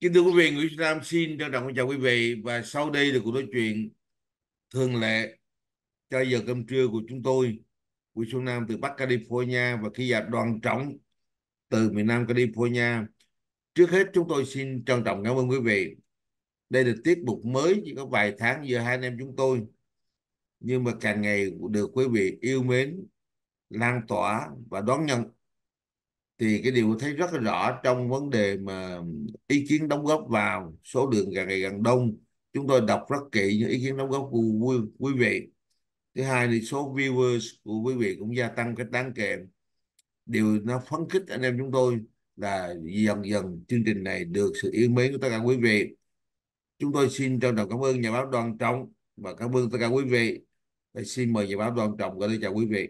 Kính thưa quý vị, Nguyễn Nam xin trân trọng chào quý vị và sau đây là cuộc nói chuyện thường lệ cho giờ cơm trưa của chúng tôi. Nguyễn Xuân Nam từ Bắc California và khi giả dạ đoàn trọng từ miền Nam California. Trước hết chúng tôi xin trân trọng cảm ơn quý vị. Đây là tiết mục mới chỉ có vài tháng giữa hai anh em chúng tôi. Nhưng mà càng ngày được quý vị yêu mến, lan tỏa và đón nhận thì cái điều thấy rất là rõ trong vấn đề mà ý kiến đóng góp vào số lượng càng ngày càng đông chúng tôi đọc rất kỹ những ý kiến đóng góp của quý, quý vị thứ hai thì số viewers của quý vị cũng gia tăng cái đáng kể điều nó phấn khích anh em chúng tôi là dần dần chương trình này được sự yêu mến của tất cả quý vị chúng tôi xin trân trọng cảm ơn nhà báo đoàn trọng và cảm ơn tất cả quý vị Tôi xin mời nhà báo đoàn trọng gửi lời chào quý vị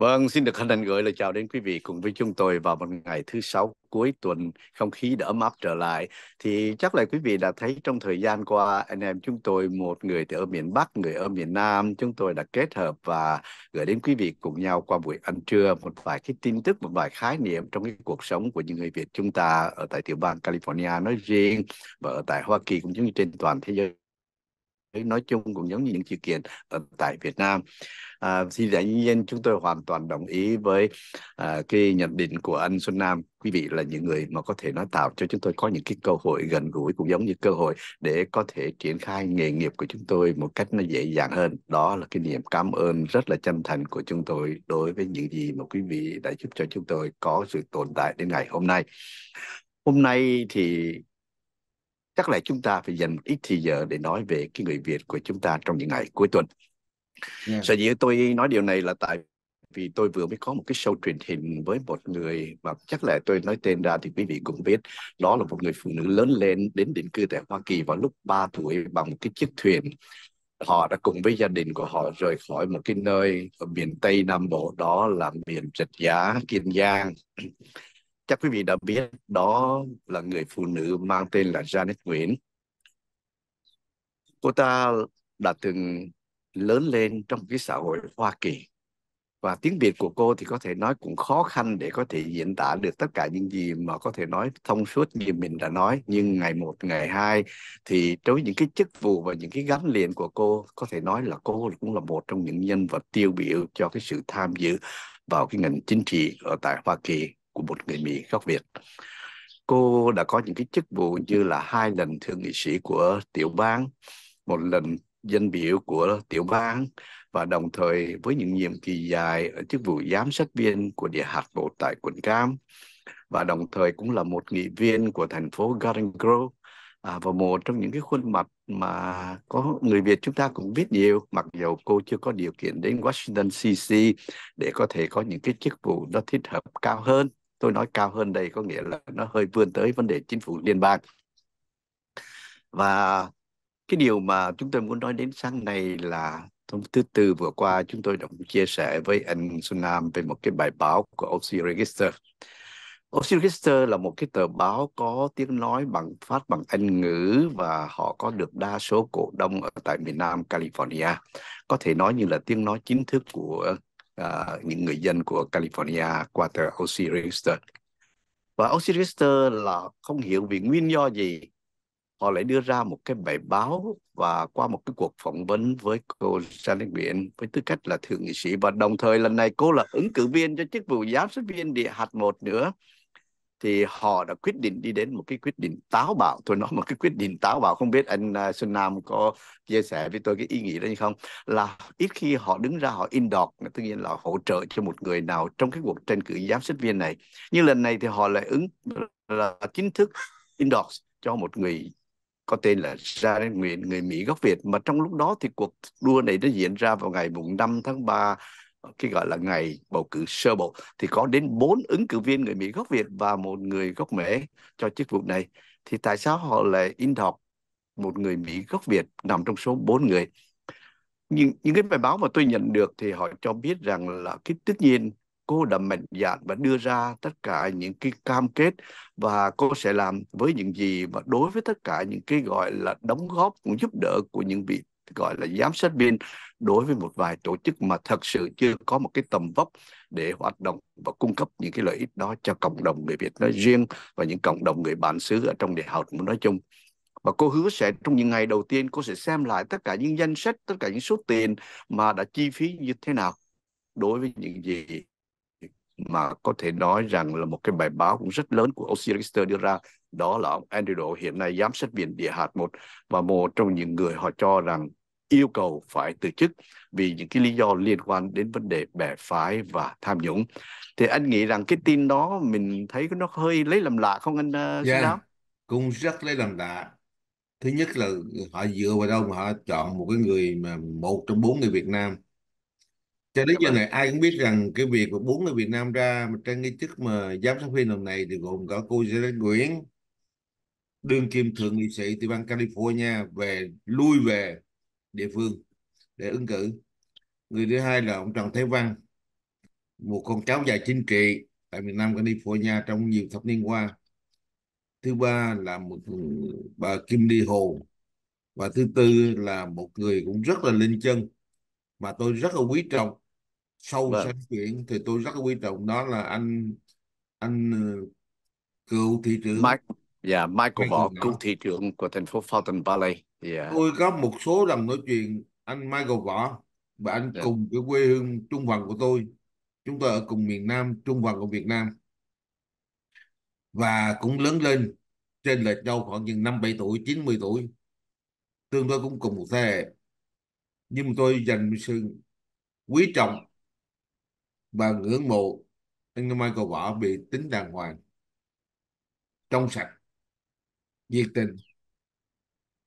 Vâng, xin được hân hạnh gửi lời chào đến quý vị cùng với chúng tôi vào một ngày thứ sáu cuối tuần, không khí đỡ mát trở lại. Thì chắc là quý vị đã thấy trong thời gian qua, anh em chúng tôi, một người thì ở miền Bắc, người ở miền Nam, chúng tôi đã kết hợp và gửi đến quý vị cùng nhau qua buổi ăn trưa một vài cái tin tức, một vài khái niệm trong cái cuộc sống của những người Việt chúng ta ở tại tiểu bang California nói riêng và ở tại Hoa Kỳ cũng như trên toàn thế giới nói chung cũng giống như những sự kiện ở tại Việt Nam. À, thì dĩ nhiên chúng tôi hoàn toàn đồng ý với à, cái nhận định của anh Xuân Nam. Quý vị là những người mà có thể nói tạo cho chúng tôi có những cái cơ hội gần gũi cũng giống như cơ hội để có thể triển khai nghề nghiệp của chúng tôi một cách nó dễ dàng hơn. Đó là cái niềm cảm ơn rất là chân thành của chúng tôi đối với những gì mà quý vị đã giúp cho chúng tôi có sự tồn tại đến ngày hôm nay. Hôm nay thì chắc là chúng ta phải dành một ít thời giờ để nói về cái người Việt của chúng ta trong những ngày cuối tuần. Yeah. Sở dĩ tôi nói điều này là tại vì tôi vừa mới có một cái show truyền hình với một người mà chắc là tôi nói tên ra thì quý vị cũng biết đó là một người phụ nữ lớn lên đến định cư tại Hoa Kỳ vào lúc 3 tuổi bằng một cái chiếc thuyền họ đã cùng với gia đình của họ rời khỏi một cái nơi ở miền Tây Nam Bộ đó là miền Trạch Giá, Kiên Giang chắc quý vị đã biết đó là người phụ nữ mang tên là Janet Nguyễn. Cô ta đã từng lớn lên trong cái xã hội Hoa Kỳ và tiếng Việt của cô thì có thể nói cũng khó khăn để có thể diễn tả được tất cả những gì mà có thể nói thông suốt như mình đã nói nhưng ngày một ngày hai thì đối với những cái chức vụ và những cái gắn liền của cô có thể nói là cô cũng là một trong những nhân vật tiêu biểu cho cái sự tham dự vào cái ngành chính trị ở tại Hoa Kỳ của một người Mỹ gốc Việt. Cô đã có những cái chức vụ như là hai lần thượng nghị sĩ của tiểu bang, một lần dân biểu của tiểu bang và đồng thời với những nhiệm kỳ dài ở chức vụ giám sát viên của địa hạt bộ tại quận Cam và đồng thời cũng là một nghị viên của thành phố Garden Grove à, và một trong những cái khuôn mặt mà có người Việt chúng ta cũng biết nhiều mặc dù cô chưa có điều kiện đến Washington DC để có thể có những cái chức vụ nó thích hợp cao hơn tôi nói cao hơn đây có nghĩa là nó hơi vươn tới vấn đề chính phủ liên bang và cái điều mà chúng tôi muốn nói đến sáng nay là thông thứ tư vừa qua chúng tôi đã chia sẻ với anh Sunam về một cái bài báo của OC Register. OC Register là một cái tờ báo có tiếng nói bằng phát bằng Anh ngữ và họ có được đa số cổ đông ở tại miền Nam California. Có thể nói như là tiếng nói chính thức của uh, những người dân của California qua tờ o Register. Và o Register là không hiểu vì nguyên do gì họ lại đưa ra một cái bài báo và qua một cái cuộc phỏng vấn với cô Janet Biển với tư cách là thượng nghị sĩ và đồng thời lần này cô là ứng cử viên cho chức vụ giám sát viên địa hạt một nữa thì họ đã quyết định đi đến một cái quyết định táo bạo tôi nói một cái quyết định táo bạo không biết anh à, Xuân Nam có chia sẻ với tôi cái ý nghĩa đó hay không là ít khi họ đứng ra họ in đọt tất nhiên là hỗ trợ cho một người nào trong cái cuộc tranh cử giám sát viên này nhưng lần này thì họ lại ứng là chính thức endorse cho một người có tên là Jared Nguyễn, người Mỹ gốc Việt. Mà trong lúc đó thì cuộc đua này đã diễn ra vào ngày mùng 5 tháng 3 cái gọi là ngày bầu cử sơ bộ thì có đến bốn ứng cử viên người Mỹ gốc Việt và một người gốc Mỹ cho chức vụ này thì tại sao họ lại in đọc một người Mỹ gốc Việt nằm trong số bốn người nhưng những cái bài báo mà tôi nhận được thì họ cho biết rằng là cái tất nhiên cô đã mạnh dạn và đưa ra tất cả những cái cam kết và cô sẽ làm với những gì và đối với tất cả những cái gọi là đóng góp cũng giúp đỡ của những vị gọi là giám sát viên đối với một vài tổ chức mà thật sự chưa có một cái tầm vóc để hoạt động và cung cấp những cái lợi ích đó cho cộng đồng người Việt nói riêng và những cộng đồng người bản xứ ở trong địa học nói chung và cô hứa sẽ trong những ngày đầu tiên cô sẽ xem lại tất cả những danh sách tất cả những số tiền mà đã chi phí như thế nào đối với những gì mà có thể nói rằng là một cái bài báo cũng rất lớn của Oxyrister đưa ra đó là ông Andrew hiện nay giám sát viện địa hạt một và một trong những người họ cho rằng yêu cầu phải từ chức vì những cái lý do liên quan đến vấn đề bè phái và tham nhũng thì anh nghĩ rằng cái tin đó mình thấy nó hơi lấy làm lạ không anh uh, yeah, đó? cũng rất lấy làm lạ thứ nhất là họ dựa vào đâu mà họ chọn một cái người mà một trong bốn người Việt Nam cho đến dạ giờ vâng. này ai cũng biết rằng cái việc mà bốn người Việt Nam ra mà trên cái chức mà giám sát viên lần này thì gồm có cô Janet Nguyễn đương kim thượng nghị sĩ từ bang California về lui về địa phương để ứng cử người thứ hai là ông Trần Thế Văn một con cháu dài chính trị tại miền Nam California trong nhiều thập niên qua thứ ba là một bà Kim Đi Hồ và thứ tư là một người cũng rất là linh chân mà tôi rất là quý trọng sau vâng. sáng chuyện thì tôi rất là quý trọng đó là anh anh ờ, cựu thị trưởng Mike, yeah, dạ, Michael Võ, cựu thị trưởng của thành phố Fountain Valley yeah. Dạ. tôi có một số lần nói chuyện anh Michael Võ và anh yeah. Dạ. cùng cái quê hương Trung phần của tôi chúng tôi ở cùng miền Nam Trung phần của Việt Nam và cũng lớn lên trên lệch nhau khoảng chừng năm bảy tuổi chín mươi tuổi tương đối cũng cùng một thế hệ nhưng mà tôi dành sự quý trọng và ngưỡng mộ anh Michael Võ vì tính đàng hoàng trong sạch nhiệt tình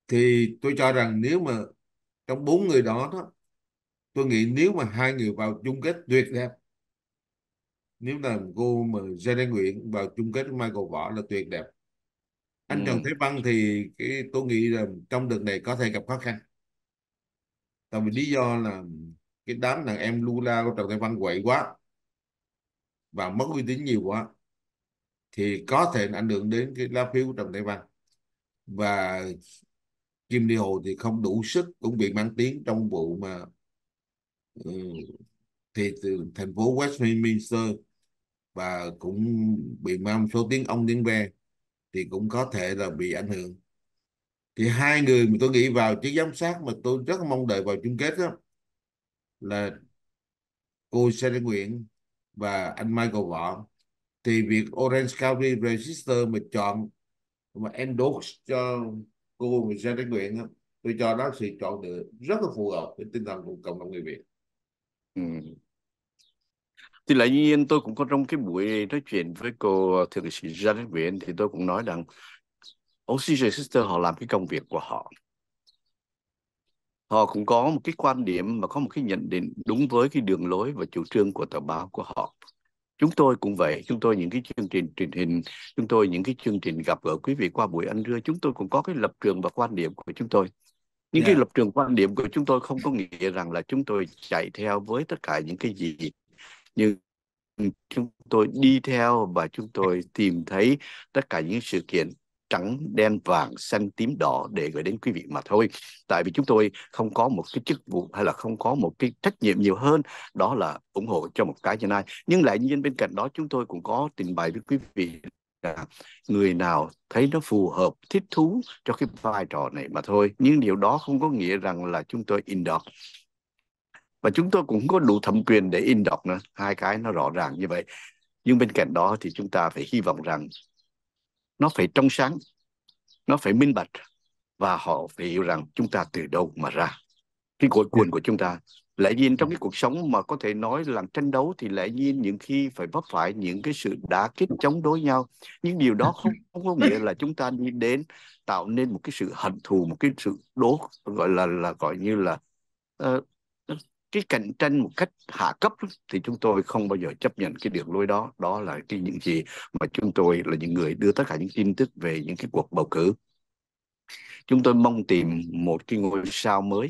thì tôi cho rằng nếu mà trong bốn người đó đó tôi nghĩ nếu mà hai người vào chung kết tuyệt đẹp nếu là cô mà Jane Nguyễn vào chung kết với Michael Võ là tuyệt đẹp anh ừ. Trần Thế Văn thì cái tôi nghĩ là trong đợt này có thể gặp khó khăn tại vì lý do là cái đám đàn em Lula của Trần Thế Văn quậy quá và mất uy tín nhiều quá thì có thể ảnh hưởng đến cái lá phiếu của Trần Thế Văn và Kim Đi Hồ thì không đủ sức cũng bị mang tiếng trong vụ mà ừ, thì từ thành phố Westminster và cũng bị mang số tiếng ông tiếng ve thì cũng có thể là bị ảnh hưởng thì hai người mà tôi nghĩ vào chứ giám sát mà tôi rất mong đợi vào chung kết đó là cô Sally Nguyễn và anh Michael Võ thì việc Orange County Register mà chọn mà endorse cho cô người sang trách nguyện tôi cho đó sự chọn lựa rất là phù hợp với tinh thần của cộng đồng người Việt ừ. thì lại nhiên tôi cũng có trong cái buổi nói chuyện với cô thượng sĩ Gia Đức nguyễn thì tôi cũng nói rằng oxygen Sister họ làm cái công việc của họ họ cũng có một cái quan điểm và có một cái nhận định đúng với cái đường lối và chủ trương của tờ báo của họ chúng tôi cũng vậy chúng tôi những cái chương trình truyền hình chúng tôi những cái chương trình gặp gỡ quý vị qua buổi ăn trưa chúng tôi cũng có cái lập trường và quan điểm của chúng tôi những yeah. cái dạ. lập trường quan điểm của chúng tôi không có nghĩa rằng là chúng tôi chạy theo với tất cả những cái gì nhưng chúng tôi đi theo và chúng tôi tìm thấy tất cả những sự kiện trắng đen vàng xanh tím đỏ để gửi đến quý vị mà thôi tại vì chúng tôi không có một cái chức vụ hay là không có một cái trách nhiệm nhiều hơn đó là ủng hộ cho một cái như này nhưng lại nhiên bên cạnh đó chúng tôi cũng có trình bày với quý vị người nào thấy nó phù hợp thích thú cho cái vai trò này mà thôi nhưng điều đó không có nghĩa rằng là chúng tôi in đọc và chúng tôi cũng có đủ thẩm quyền để in đọc nữa hai cái nó rõ ràng như vậy nhưng bên cạnh đó thì chúng ta phải hy vọng rằng nó phải trong sáng nó phải minh bạch và họ phải hiểu rằng chúng ta từ đâu mà ra cái cội dạ. nguồn của chúng ta lẽ nhiên trong cái cuộc sống mà có thể nói là tranh đấu thì lẽ nhiên những khi phải vấp phải những cái sự đả kích chống đối nhau nhưng điều đó không, không có nghĩa là chúng ta đi đến tạo nên một cái sự hận thù một cái sự đố gọi là là gọi như là uh, cái cạnh tranh một cách hạ cấp thì chúng tôi không bao giờ chấp nhận cái đường lối đó đó là cái những gì mà chúng tôi là những người đưa tất cả những tin tức về những cái cuộc bầu cử chúng tôi mong tìm một cái ngôi sao mới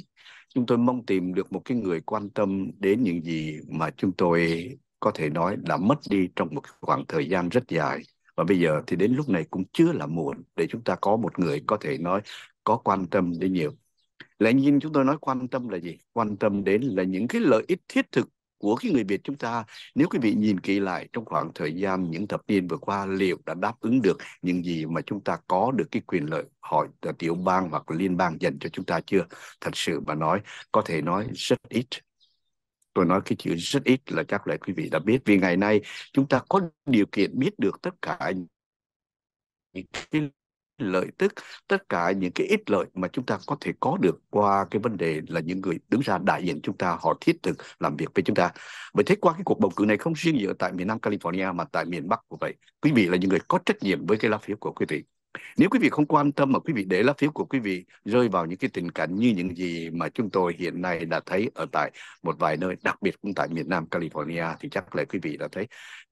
chúng tôi mong tìm được một cái người quan tâm đến những gì mà chúng tôi có thể nói đã mất đi trong một khoảng thời gian rất dài và bây giờ thì đến lúc này cũng chưa là muộn để chúng ta có một người có thể nói có quan tâm đến nhiều lẽ nhiên chúng tôi nói quan tâm là gì quan tâm đến là những cái lợi ích thiết thực của cái người Việt chúng ta nếu quý vị nhìn kỹ lại trong khoảng thời gian những thập niên vừa qua liệu đã đáp ứng được những gì mà chúng ta có được cái quyền lợi hỏi tiểu bang hoặc liên bang dành cho chúng ta chưa thật sự mà nói có thể nói rất ít tôi nói cái chữ rất ít là chắc là quý vị đã biết vì ngày nay chúng ta có điều kiện biết được tất cả những cái lợi tức tất cả những cái ít lợi mà chúng ta có thể có được qua cái vấn đề là những người đứng ra đại diện chúng ta họ thiết thực làm việc với chúng ta bởi thế qua cái cuộc bầu cử này không riêng gì ở tại miền Nam California mà tại miền Bắc của vậy quý vị là những người có trách nhiệm với cái lá phiếu của quý vị nếu quý vị không quan tâm mà quý vị để lá phiếu của quý vị rơi vào những cái tình cảnh như những gì mà chúng tôi hiện nay đã thấy ở tại một vài nơi, đặc biệt cũng tại miền Nam California thì chắc là quý vị đã thấy.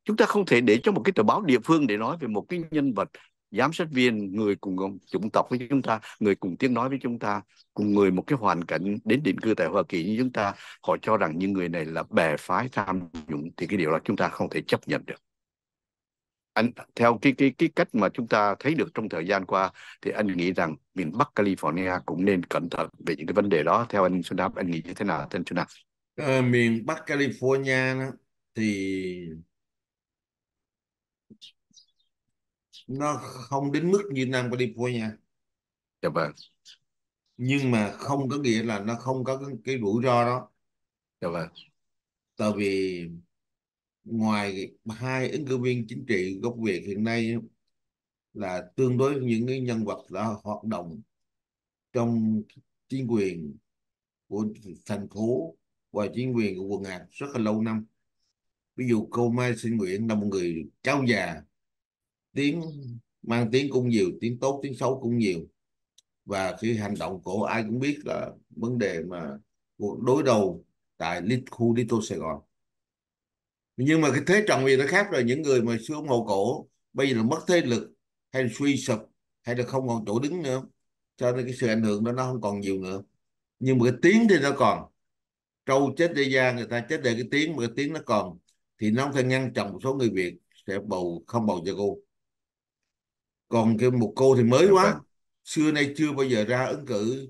Chúng ta không thể để cho một cái tờ báo địa phương để nói về một cái nhân vật giám sát viên người cùng chủng tộc với chúng ta người cùng tiếng nói với chúng ta cùng người một cái hoàn cảnh đến định cư tại Hoa Kỳ như chúng ta họ cho rằng những người này là bè phái tham nhũng thì cái điều đó chúng ta không thể chấp nhận được anh theo cái cái cái cách mà chúng ta thấy được trong thời gian qua thì anh nghĩ rằng miền Bắc California cũng nên cẩn thận về những cái vấn đề đó theo anh Xuân Đáp anh nghĩ như thế nào thưa anh Xuân Đáp ờ, miền Bắc California thì nó không đến mức như Nam California dạ vâng nhưng mà không có nghĩa là nó không có cái, cái rủi ro đó dạ vâng tại vì ngoài hai ứng cử viên chính trị gốc Việt hiện nay là tương đối những cái nhân vật đã hoạt động trong chính quyền của thành phố và chính quyền của quận hạt rất là lâu năm ví dụ cô Mai Sinh Nguyễn là một người cháu già tiếng mang tiếng cũng nhiều tiếng tốt tiếng xấu cũng nhiều và khi hành động cổ ai cũng biết là vấn đề mà cuộc đối đầu tại khu Lito Sài Gòn nhưng mà cái thế trọng gì nó khác rồi những người mà xưa ủng hộ cổ bây giờ là mất thế lực hay là suy sụp hay là không còn chỗ đứng nữa cho nên cái sự ảnh hưởng đó nó không còn nhiều nữa nhưng mà cái tiếng thì nó còn trâu chết đi ra người ta chết để cái tiếng mà cái tiếng nó còn thì nó không thể ngăn chặn một số người việt sẽ bầu không bầu cho cô còn cái một cô thì mới dạ quá vâng. xưa nay chưa bao giờ ra ứng cử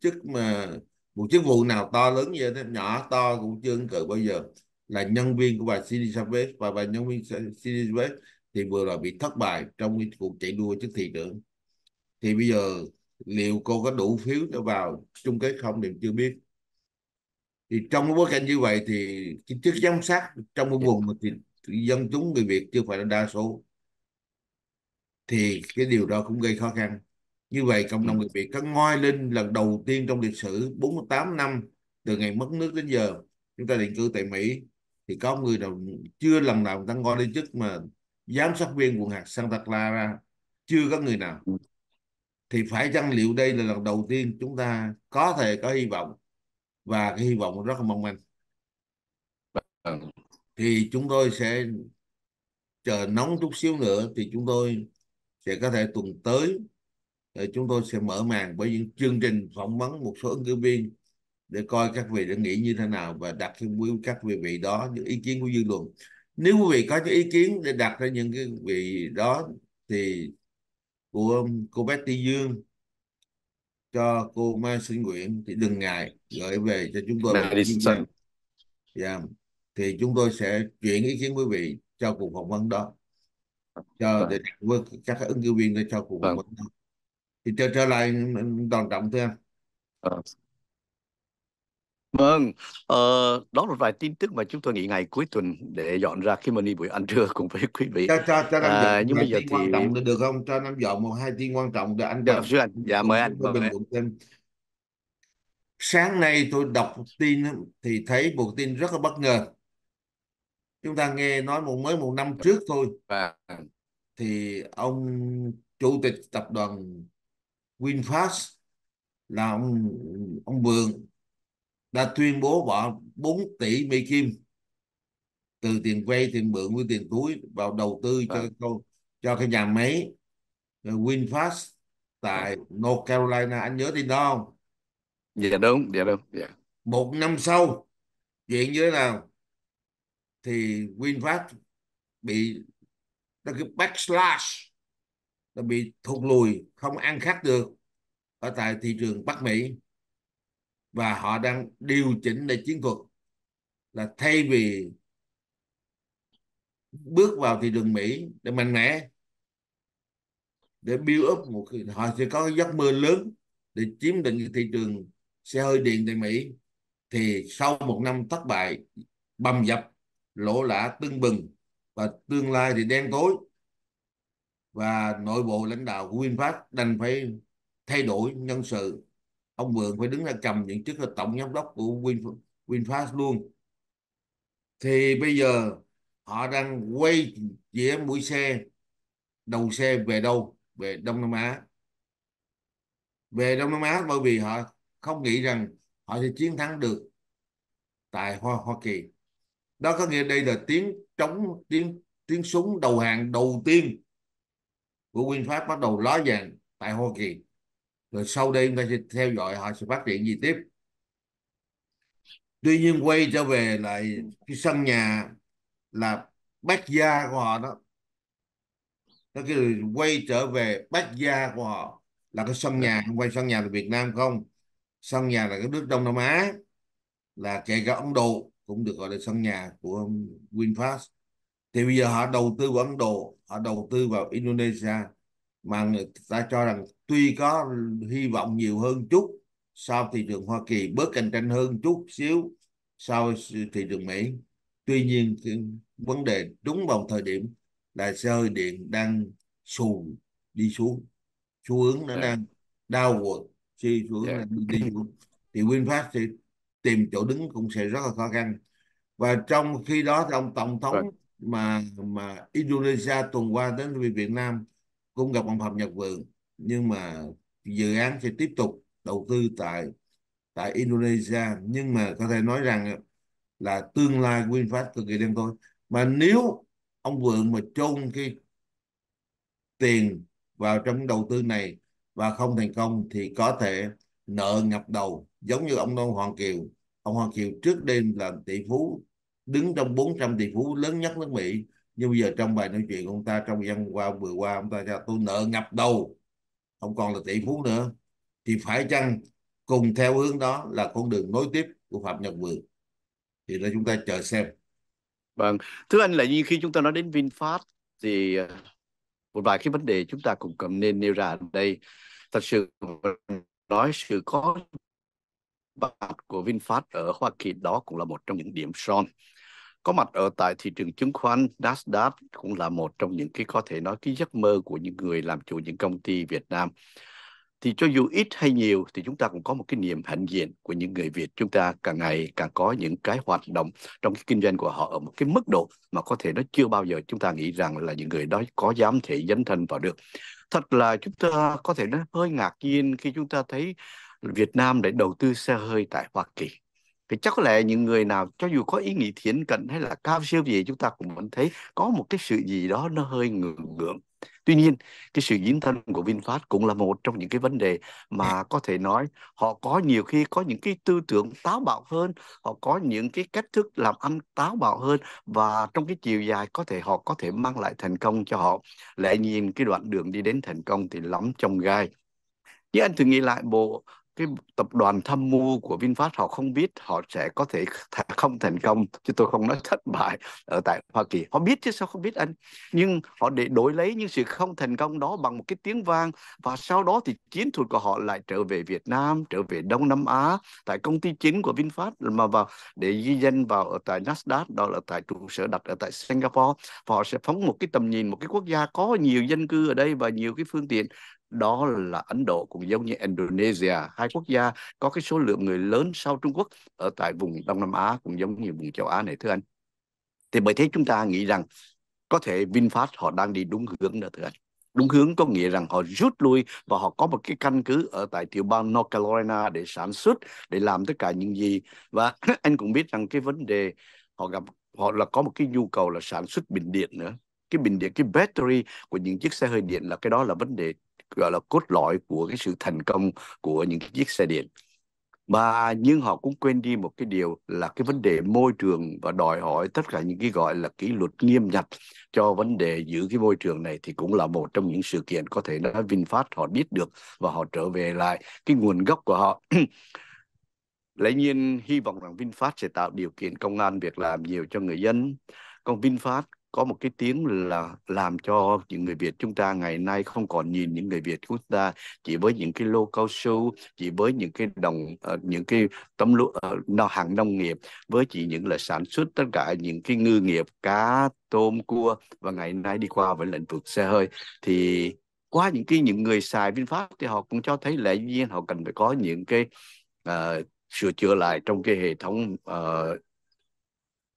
chức mà một chức vụ nào to lớn vậy thế nhỏ to cũng chưa ứng cử bao giờ là nhân viên của bà Cindy Chavez và bà nhân viên Cindy Chavez thì vừa rồi bị thất bại trong cái cuộc chạy đua chức thị trưởng thì bây giờ liệu cô có đủ phiếu để vào chung kết không thì chưa biết thì trong bối cảnh như vậy thì cái chức giám sát trong cái vùng dạ. mà thì dân chúng người Việt chưa phải là đa số thì cái điều đó cũng gây khó khăn như vậy cộng đồng ừ. người Việt có ngoi lên lần đầu tiên trong lịch sử 48 năm từ ngày mất nước đến giờ chúng ta định cư tại Mỹ thì có người nào chưa lần nào người ta ngồi lên chức mà giám sát viên quận hạt Santa Clara chưa có người nào ừ. thì phải chăng liệu đây là lần đầu tiên chúng ta có thể có hy vọng và cái hy vọng rất là mong manh vâng. thì chúng tôi sẽ chờ nóng chút xíu nữa thì chúng tôi sẽ có thể tuần tới chúng tôi sẽ mở màn với những chương trình phỏng vấn một số ứng cử viên để coi các vị đã nghĩ như thế nào và đặt cho quý các vị vị đó những ý kiến của dư luận nếu quý vị có những ý kiến để đặt ra những cái vị đó thì của cô Betty Dương cho cô Mai Sinh Nguyễn thì đừng ngại gửi về cho chúng tôi yeah. Dạ. thì chúng tôi sẽ chuyển ý kiến quý vị cho cuộc phỏng vấn đó cho vâng. để với các ứng cử viên để cho cuộc vâng. thì trở trở lại đoàn trọng thưa anh vâng. Ờ. Vâng, ờ, đó là vài tin tức mà chúng tôi nghỉ ngày cuối tuần để dọn ra khi mà đi buổi ăn trưa cùng với quý vị. Cho, cho, cho à, nhưng bây giờ thì quan trọng được không? Cho Nam dọn một hai tin quan trọng để anh đọc. Dạ, anh. dạ mời anh. Mời Thêm. Sáng nay tôi đọc tin thì thấy một tin rất là bất ngờ chúng ta nghe nói một mới một năm trước thôi và thì ông chủ tịch tập đoàn Winfast là ông ông Bường đã tuyên bố bỏ 4 tỷ Mỹ kim từ tiền vay tiền mượn với tiền túi vào đầu tư à. cho vâng. cho cái nhà máy Winfast tại North Carolina anh nhớ tin đó không? Dạ đúng, dạ đúng, dạ. Một năm sau chuyện như thế nào? thì VinFast bị nó cái backslash nó bị thụt lùi không ăn khách được ở tại thị trường Bắc Mỹ và họ đang điều chỉnh để chiến thuật là thay vì bước vào thị trường Mỹ để mạnh mẽ để build up một họ sẽ có cái giấc mơ lớn để chiếm định thị trường xe hơi điện tại Mỹ thì sau một năm thất bại bầm dập lỗ lã, tưng bừng và tương lai thì đen tối và nội bộ lãnh đạo của VinFast đành phải thay đổi nhân sự ông Vượng phải đứng ra cầm những chức là tổng giám đốc của Win, VinFast luôn thì bây giờ họ đang quay dĩa mũi xe đầu xe về đâu về Đông Nam Á về Đông Nam Á bởi vì họ không nghĩ rằng họ sẽ chiến thắng được tại Hoa Hoa Kỳ đó có nghĩa đây là tiếng trống tiếng tiếng súng đầu hàng đầu tiên của quân pháp bắt đầu ló dạng tại hoa kỳ rồi sau đây chúng ta sẽ theo dõi họ sẽ phát triển gì tiếp tuy nhiên quay trở về lại cái sân nhà là bách gia của họ đó nó kêu quay trở về bách gia của họ là cái sân nhà không quay sân nhà là Việt Nam không sân nhà là cái nước Đông Nam Á là kể cả Ấn Độ cũng được gọi là sân nhà của VinFast thì bây giờ họ đầu tư vào Ấn Độ họ đầu tư vào Indonesia mà người ta cho rằng tuy có hy vọng nhiều hơn chút sau thị trường Hoa Kỳ bớt cạnh tranh hơn chút xíu sau thị trường Mỹ tuy nhiên vấn đề đúng vào thời điểm là xe hơi điện đang xù đi xuống xu hướng nó dạ. đang đau quật xu hướng đang dạ. đi xuống thì VinFast sẽ tìm chỗ đứng cũng sẽ rất là khó khăn và trong khi đó thì ông tổng thống vâng. mà mà Indonesia tuần qua đến Việt Nam cũng gặp ông Phạm Nhật Vượng nhưng mà dự án sẽ tiếp tục đầu tư tại tại Indonesia nhưng mà có thể nói rằng là tương lai của VinFast cực kỳ đen tối mà nếu ông Vượng mà chôn cái tiền vào trong đầu tư này và không thành công thì có thể nợ ngập đầu giống như ông Đông Hoàng Kiều ông Hoàng Kiều trước đêm là tỷ phú đứng trong 400 tỷ phú lớn nhất nước Mỹ nhưng bây giờ trong bài nói chuyện của ông ta trong gian qua vừa qua ông ta cho tôi nợ ngập đầu không còn là tỷ phú nữa thì phải chăng cùng theo hướng đó là con đường nối tiếp của Phạm Nhật Vượng thì là chúng ta chờ xem vâng thưa anh là như khi chúng ta nói đến VinFast thì ờ, một vài cái vấn đề chúng ta cũng cần nên nêu ra đây thật sự nói sự có mặt của VinFast ở Hoa Kỳ đó cũng là một trong những điểm son. Có mặt ở tại thị trường chứng khoán Nasdaq cũng là một trong những cái có thể nói cái giấc mơ của những người làm chủ những công ty Việt Nam. Thì cho dù ít hay nhiều thì chúng ta cũng có một cái niềm hạnh diện của những người Việt chúng ta càng ngày càng có những cái hoạt động trong cái kinh doanh của họ ở một cái mức độ mà có thể nó chưa bao giờ chúng ta nghĩ rằng là những người đó có dám thể dấn thân vào được thật là chúng ta có thể nó hơi ngạc nhiên khi chúng ta thấy Việt Nam để đầu tư xe hơi tại Hoa Kỳ thì chắc có lẽ những người nào cho dù có ý nghĩ thiện cận hay là cao siêu gì chúng ta cũng vẫn thấy có một cái sự gì đó nó hơi ngượng ngượng Tuy nhiên, cái sự dấn thân của VinFast cũng là một trong những cái vấn đề mà à. có thể nói họ có nhiều khi có những cái tư tưởng táo bạo hơn, họ có những cái cách thức làm ăn táo bạo hơn và trong cái chiều dài có thể họ có thể mang lại thành công cho họ. Lẽ nhìn cái đoạn đường đi đến thành công thì lắm trong gai. chứ anh thử nghĩ lại bộ cái tập đoàn tham mưu của VinFast họ không biết họ sẽ có thể th- không thành công chứ tôi không nói thất bại ở tại Hoa Kỳ họ biết chứ sao không biết anh nhưng họ để đổi lấy những sự không thành công đó bằng một cái tiếng vang và sau đó thì chiến thuật của họ lại trở về Việt Nam trở về Đông Nam Á tại công ty chính của VinFast mà vào để ghi danh vào ở tại Nasdaq đó là tại trụ sở đặt ở tại Singapore và họ sẽ phóng một cái tầm nhìn một cái quốc gia có nhiều dân cư ở đây và nhiều cái phương tiện đó là Ấn Độ cũng giống như Indonesia, hai quốc gia có cái số lượng người lớn sau Trung Quốc ở tại vùng Đông Nam Á cũng giống như vùng châu Á này thưa anh. Thì bởi thế chúng ta nghĩ rằng có thể VinFast họ đang đi đúng hướng đó thưa anh. Đúng hướng có nghĩa rằng họ rút lui và họ có một cái căn cứ ở tại tiểu bang North Carolina để sản xuất, để làm tất cả những gì. Và anh cũng biết rằng cái vấn đề họ gặp họ là có một cái nhu cầu là sản xuất bình điện nữa cái bình điện cái battery của những chiếc xe hơi điện là cái đó là vấn đề gọi là cốt lõi của cái sự thành công của những cái chiếc xe điện và nhưng họ cũng quên đi một cái điều là cái vấn đề môi trường và đòi hỏi tất cả những cái gọi là kỷ luật nghiêm ngặt cho vấn đề giữ cái môi trường này thì cũng là một trong những sự kiện có thể nói VinFast họ biết được và họ trở về lại cái nguồn gốc của họ lẽ nhiên hy vọng rằng VinFast sẽ tạo điều kiện công an việc làm nhiều cho người dân còn VinFast có một cái tiếng là làm cho những người Việt chúng ta ngày nay không còn nhìn những người Việt chúng ta chỉ với những cái lô cao su, chỉ với những cái đồng uh, những cái tấm lúa uh, ờ, hàng nông nghiệp, với chỉ những là sản xuất tất cả những cái ngư nghiệp cá, tôm, cua và ngày nay đi qua với lĩnh vực xe hơi thì qua những cái những người xài VinFast thì họ cũng cho thấy lẽ nhiên họ cần phải có những cái uh, sửa chữa lại trong cái hệ thống uh,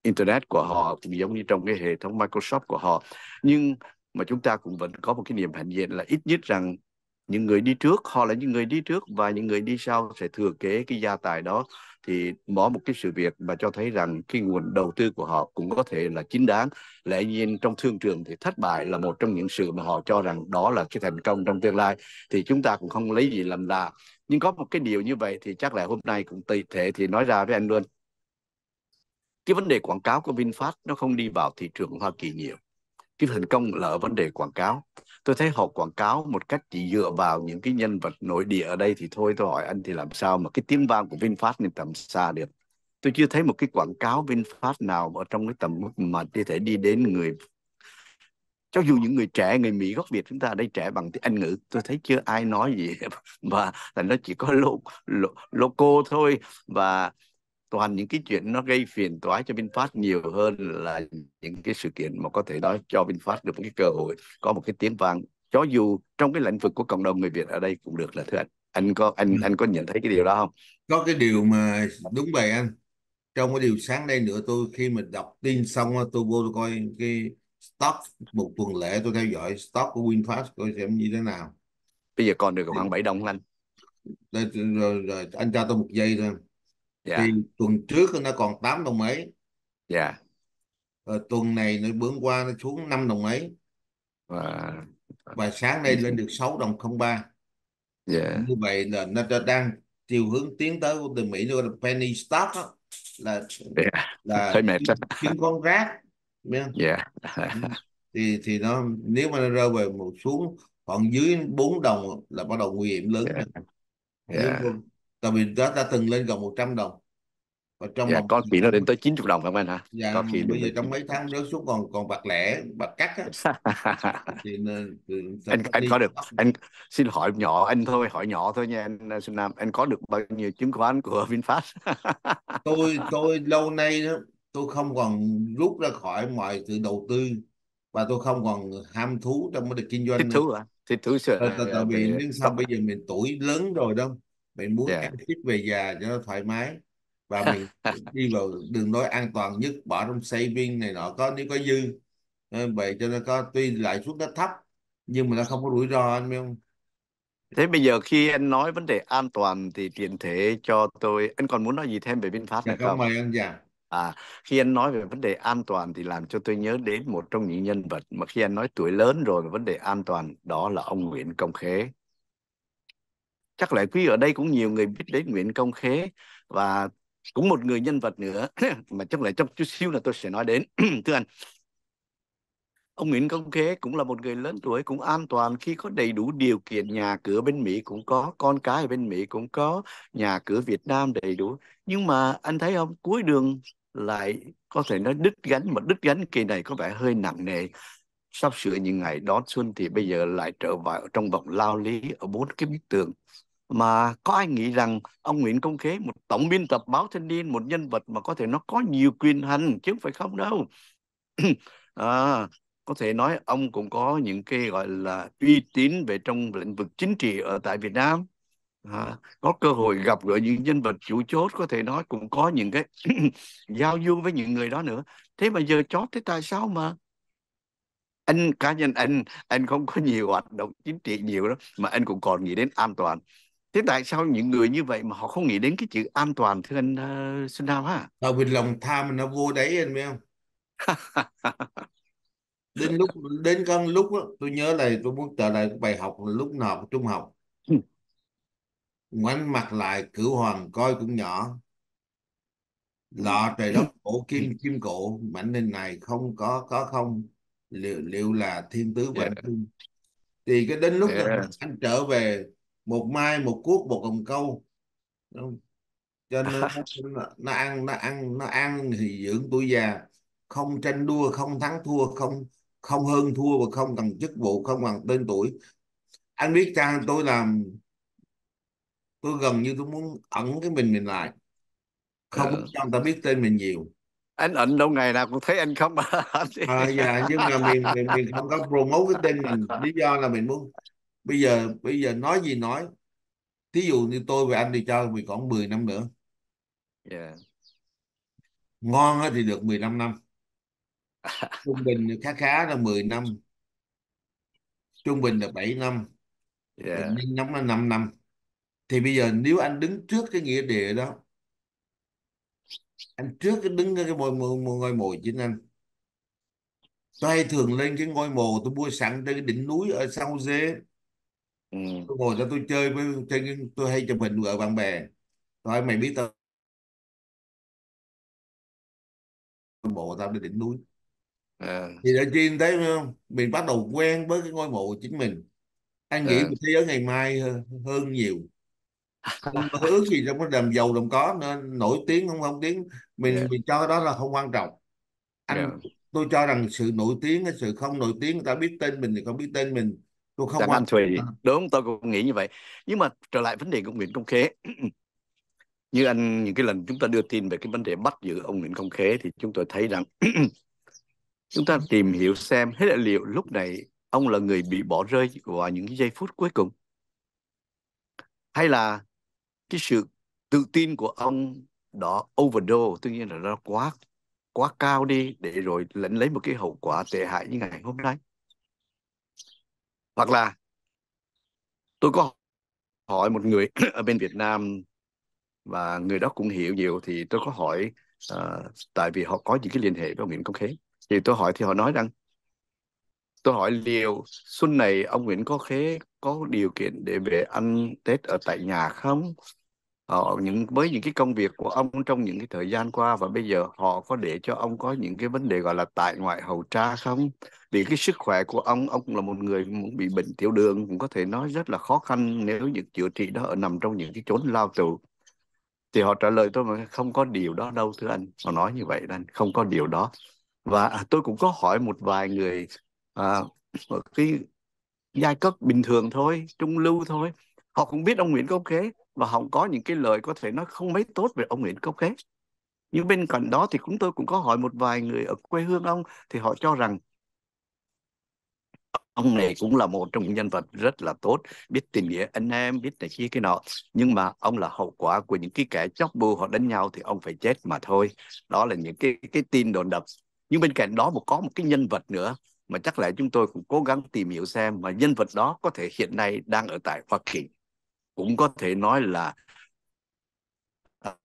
internet của họ cũng giống như trong cái hệ thống Microsoft của họ nhưng mà chúng ta cũng vẫn có một cái niềm hạnh diện là ít nhất rằng những người đi trước họ là những người đi trước và những người đi sau sẽ thừa kế cái gia tài đó thì bỏ một cái sự việc mà cho thấy rằng cái nguồn đầu tư của họ cũng có thể là chính đáng lẽ nhiên trong thương trường thì thất bại là một trong những sự mà họ cho rằng đó là cái thành công trong tương lai thì chúng ta cũng không lấy gì làm lạ nhưng có một cái điều như vậy thì chắc là hôm nay cũng tùy thể thì nói ra với anh luôn cái vấn đề quảng cáo của VinFast nó không đi vào thị trường Hoa Kỳ nhiều cái thành công là ở vấn đề quảng cáo tôi thấy họ quảng cáo một cách chỉ dựa vào những cái nhân vật nội địa ở đây thì thôi tôi hỏi anh thì làm sao mà cái tiếng vang của VinFast nên tầm xa được tôi chưa thấy một cái quảng cáo VinFast nào ở trong cái tầm mức mà có thể đi đến người cho dù những người trẻ người Mỹ gốc Việt chúng ta đây trẻ bằng tiếng Anh ngữ tôi thấy chưa ai nói gì và là nó chỉ có lo, lo, logo thôi và toàn những cái chuyện nó gây phiền toái cho VinFast nhiều hơn là những cái sự kiện mà có thể nói cho VinFast được một cái cơ hội có một cái tiếng vang cho dù trong cái lĩnh vực của cộng đồng người Việt ở đây cũng được là thưa anh anh có anh ừ. anh có nhận thấy cái điều đó không có cái điều mà đúng vậy anh trong cái điều sáng đây nữa tôi khi mà đọc tin xong tôi vô tôi coi cái stock một tuần lễ tôi theo dõi stock của VinFast coi xem như thế nào bây giờ còn được khoảng 7 đồng anh rồi, rồi, rồi anh cho tôi một giây thôi Dạ. thì tuần trước nó còn 8 đồng mấy dạ Ờ, tuần này nó bướng qua nó xuống 5 đồng mấy và và sáng nay lên được 6 đồng 03 yeah. Dạ. như vậy là nó đang chiều hướng tiến tới của từ Mỹ nó là penny stock đó, là yeah. Dạ. là thấy mệt chứ, chứng con rác yeah. Ừ. thì thì nó nếu mà nó rơi về một xuống còn dưới 4 đồng là bắt đầu nguy hiểm lớn Yeah tại vì đó ta từng lên gần 100 đồng và trong dạ, một... có khi nó đến tới 90 đồng các bạn hả dạ, có khi bây giờ trong mấy tháng nó xuống còn còn bạc lẻ bạc cắt á. thì, thì, anh anh có được anh xin hỏi nhỏ anh thôi hỏi nhỏ thôi nha anh Xuân Nam anh có được bao nhiêu chứng khoán của VinFast tôi tôi lâu nay đó tôi không còn rút ra khỏi mọi sự đầu tư và tôi không còn ham thú trong cái kinh doanh thích thú à thích thú sợ tại, tại vì nhưng sao bây giờ mình tuổi lớn rồi đâu bạn muốn yeah. Dạ. ăn ship về già cho nó thoải mái và mình đi vào đường lối an toàn nhất bỏ trong saving này nọ có nếu có dư vậy ờ, cho nó có tuy lãi suất nó thấp nhưng mà nó không có rủi ro anh biết không thế bây giờ khi anh nói vấn đề an toàn thì tiện thể cho tôi anh còn muốn nói gì thêm về VinFast dạ, không mời anh dạ à khi anh nói về vấn đề an toàn thì làm cho tôi nhớ đến một trong những nhân vật mà khi anh nói tuổi lớn rồi về vấn đề an toàn đó là ông Nguyễn Công Khế chắc lẽ quý ở đây cũng nhiều người biết đến Nguyễn Công Khế và cũng một người nhân vật nữa mà chắc lại trong chút xíu là tôi sẽ nói đến thưa anh ông Nguyễn Công Khế cũng là một người lớn tuổi cũng an toàn khi có đầy đủ điều kiện nhà cửa bên Mỹ cũng có con cái ở bên Mỹ cũng có nhà cửa Việt Nam đầy đủ nhưng mà anh thấy không cuối đường lại có thể nói đứt gánh mà đứt gánh kỳ này có vẻ hơi nặng nề sắp sửa những ngày đón xuân thì bây giờ lại trở vào trong vòng lao lý ở bốn cái bức tường mà có ai nghĩ rằng ông Nguyễn Công Khế một tổng biên tập báo Thanh niên một nhân vật mà có thể nó có nhiều quyền hành chứ không phải không đâu à, có thể nói ông cũng có những cái gọi là uy tín về trong lĩnh vực chính trị ở tại Việt Nam à, có cơ hội gặp gỡ những nhân vật chủ chốt có thể nói cũng có những cái giao du với những người đó nữa thế mà giờ chót thế tại sao mà anh cá nhân anh anh không có nhiều hoạt động chính trị nhiều đó mà anh cũng còn nghĩ đến an toàn thế tại sao những người như vậy mà họ không nghĩ đến cái chữ an toàn thưa anh uh, Xuân Đào ha à, vì lòng tham nó vô đấy anh biết không đến lúc đến con lúc đó, tôi nhớ là tôi muốn trở lại bài học lúc nào trung học ừ. ngoảnh mặt lại cửu hoàng coi cũng nhỏ lọ trời đất cổ kim ừ. kim cổ mảnh nên này không có có không liệu liệu là thiên tứ vạn yeah. thì cái đến lúc yeah. anh trở về một mai một cuốc một còng câu không? cho nên nó, nó ăn nó ăn nó ăn thì dưỡng tuổi già không tranh đua không thắng thua không không hơn thua và không cần chức vụ không bằng tên tuổi anh biết cha tôi làm tôi gần như tôi muốn ẩn cái mình mình lại không cho ờ. người ta biết tên mình nhiều anh ẩn đâu ngày nào cũng thấy anh không à, dạ nhưng mà mình, mình mình không có promote cái tên mình lý do là mình muốn bây giờ bây giờ nói gì nói thí dụ như tôi và anh đi chơi mình còn 10 năm nữa yeah. Dạ. ngon thì được 15 năm trung bình khá khá là 10 năm trung bình là 7 năm yeah. Dạ. nóng là 5 năm thì bây giờ nếu anh đứng trước cái nghĩa địa đó anh trước cái đứng cái ngôi, ngôi mộ chính anh tôi hay thường lên cái ngôi mộ tôi mua sẵn trên cái đỉnh núi ở sau Jose Ừ. tôi ngồi ra tôi chơi với chơi tôi hay chụp hình với bạn bè thôi mày biết tao bộ tao đi đỉnh núi à. thì đã chi thấy không mình bắt đầu quen với cái ngôi mộ chính mình anh nghĩ à. thế giới ngày mai hơn, nhiều không có ước gì trong cái đầm giàu đồng có nên nổi tiếng không không tiếng mình yeah. mình cho đó là không quan trọng anh yeah. tôi cho rằng sự nổi tiếng hay sự không nổi tiếng người ta biết tên mình thì không biết tên mình luôn không ăn thùy à. đúng tôi cũng nghĩ như vậy nhưng mà trở lại vấn đề của Nguyễn Công Khế như anh những cái lần chúng ta đưa tin về cái vấn đề bắt giữ ông Nguyễn Công Khế thì chúng tôi thấy rằng chúng ta tìm hiểu xem hết là liệu lúc này ông là người bị bỏ rơi vào những giây phút cuối cùng hay là cái sự tự tin của ông đó overdose tuy nhiên là nó quá quá cao đi để rồi lãnh lấy một cái hậu quả tệ hại như ngày hôm nay hoặc là tôi có hỏi một người ở bên Việt Nam và người đó cũng hiểu nhiều thì tôi có hỏi uh, tại vì họ có những cái liên hệ với ông Nguyễn Công Khế thì tôi hỏi thì họ nói rằng tôi hỏi liệu xuân này ông Nguyễn Công Khế có điều kiện để về ăn Tết ở tại nhà không họ ờ, những với những cái công việc của ông trong những cái thời gian qua và bây giờ họ có để cho ông có những cái vấn đề gọi là tại ngoại hầu tra không vì cái sức khỏe của ông ông là một người bị bệnh tiểu đường cũng có thể nói rất là khó khăn nếu những chữa trị đó ở nằm trong những cái chốn lao tù thì họ trả lời tôi mà không có điều đó đâu thưa anh họ nói như vậy đó anh không có điều đó và tôi cũng có hỏi một vài người à, ở cái giai cấp bình thường thôi trung lưu thôi họ cũng biết ông Nguyễn Công Khế và họ có những cái lời có thể nó không mấy tốt về ông Nguyễn Cốc Khế. Nhưng bên cạnh đó thì chúng tôi cũng có hỏi một vài người ở quê hương ông thì họ cho rằng ông này cũng là một trong những nhân vật rất là tốt biết tình nghĩa anh em biết này kia cái nọ nhưng mà ông là hậu quả của những cái kẻ chóc bu họ đánh nhau thì ông phải chết mà thôi đó là những cái cái tin đồn đập nhưng bên cạnh đó một có một cái nhân vật nữa mà chắc lẽ chúng tôi cũng cố gắng tìm hiểu xem mà nhân vật đó có thể hiện nay đang ở tại Hoa Kỳ cũng có thể nói là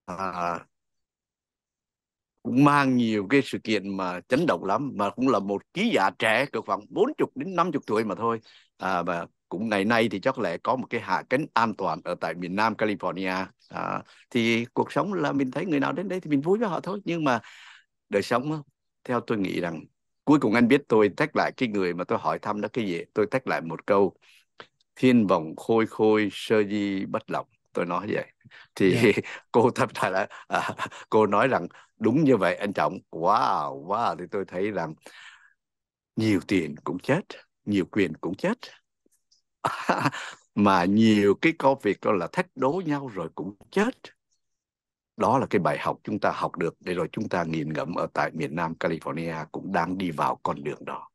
à, cũng mang nhiều cái sự kiện mà chấn động lắm mà cũng là một ký giả trẻ cỡ khoảng 40 đến 50 tuổi mà thôi à, và cũng ngày nay thì chắc lẽ có một cái hạ cánh an toàn ở tại miền Nam California à, thì cuộc sống là mình thấy người nào đến đây thì mình vui với họ thôi nhưng mà đời sống theo tôi nghĩ rằng cuối cùng anh biết tôi tách lại cái người mà tôi hỏi thăm đó cái gì tôi tách lại một câu thiên vọng khôi khôi sơ di bất lọc tôi nói vậy thì yeah. Dạ. cô thật ra là à, cô nói rằng đúng như vậy anh trọng wow wow thì tôi thấy rằng nhiều tiền cũng chết nhiều quyền cũng chết mà nhiều cái công việc đó là thách đố nhau rồi cũng chết đó là cái bài học chúng ta học được để rồi chúng ta nghiền ngẫm ở tại miền Nam California cũng đang đi vào con đường đó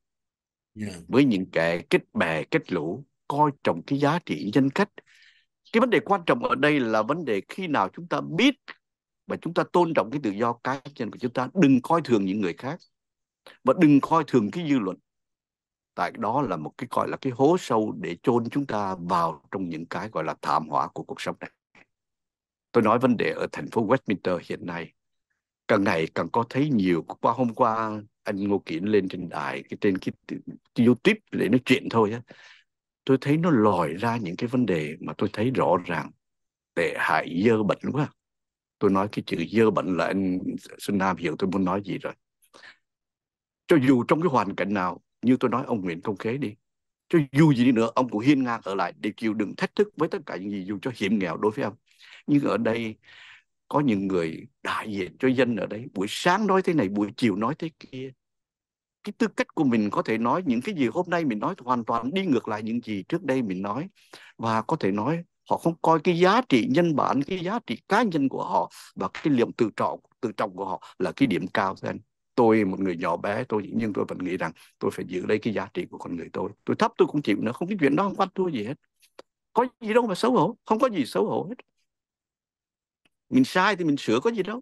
yeah. Dạ. với những cái kích bè kích lũ coi trọng cái giá trị nhân cách cái vấn đề quan trọng ở đây là vấn đề khi nào chúng ta biết và chúng ta tôn trọng cái tự do cá nhân của chúng ta đừng coi thường những người khác và đừng coi thường cái dư luận tại đó là một cái gọi là cái hố sâu để chôn chúng ta vào trong những cái gọi là thảm họa của cuộc sống này tôi nói vấn đề ở thành phố Westminster hiện nay càng ngày càng có thấy nhiều qua hôm qua anh Ngô Kiển lên trên đài cái trên cái YouTube để nói chuyện thôi á tôi thấy nó lòi ra những cái vấn đề mà tôi thấy rõ ràng tệ hại dơ bệnh quá tôi nói cái chữ dơ bệnh là anh sinh nam hiểu tôi muốn nói gì rồi cho dù trong cái hoàn cảnh nào như tôi nói ông Nguyễn Công Khế đi cho dù gì đi nữa ông cũng hiên ngang ở lại để chịu đừng thách thức với tất cả những gì dù cho hiểm nghèo đối với ông nhưng ở đây có những người đại diện cho dân ở đây buổi sáng nói thế này buổi chiều nói thế kia cái tư cách của mình có thể nói những cái gì hôm nay mình nói hoàn toàn đi ngược lại những gì trước đây mình nói và có thể nói họ không coi cái giá trị nhân bản cái giá trị cá nhân của họ và cái liềm tự trọng tự trọng của họ là cái điểm cao thôi tôi một người nhỏ bé tôi nhưng tôi vẫn nghĩ rằng tôi phải giữ lấy cái giá trị của con người tôi tôi thấp tôi cũng chịu nữa không cái chuyện đó không quan tôi gì hết có gì đâu mà xấu hổ không có gì xấu hổ hết mình sai thì mình sửa có gì đâu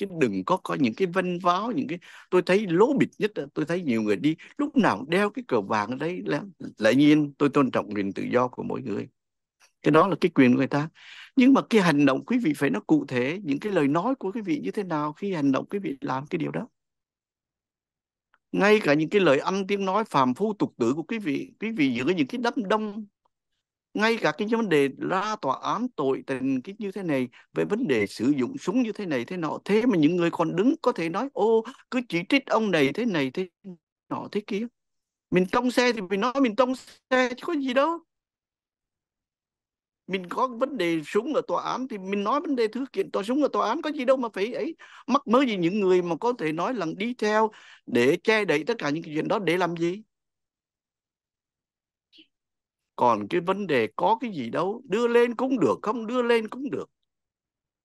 chứ đừng có có những cái vênh váo những cái tôi thấy lố bịch nhất tôi thấy nhiều người đi lúc nào đeo cái cờ vàng ở đấy là lại nhiên tôi tôn trọng quyền tự do của mỗi người cái đó là cái quyền của người ta nhưng mà cái hành động quý vị phải nó cụ thể những cái lời nói của quý vị như thế nào khi hành động quý vị làm cái điều đó ngay cả những cái lời âm tiếng nói phàm phu tục tử của quý vị quý vị giữa những cái đám đông ngay cả cái vấn đề ra tòa án tội tình cái như thế này về vấn đề sử dụng súng như thế này thế nọ thế mà những người còn đứng có thể nói ô cứ chỉ trích ông này thế này thế nọ thế kia mình tông xe thì mình nói mình tông xe chứ có gì đâu mình có vấn đề súng ở tòa án thì mình nói vấn đề thứ kiện tòa súng ở tòa án có gì đâu mà phải ấy mắc mớ gì những người mà có thể nói là đi theo để che đậy tất cả những chuyện đó để làm gì còn cái vấn đề có cái gì đâu đưa lên cũng được không đưa lên cũng được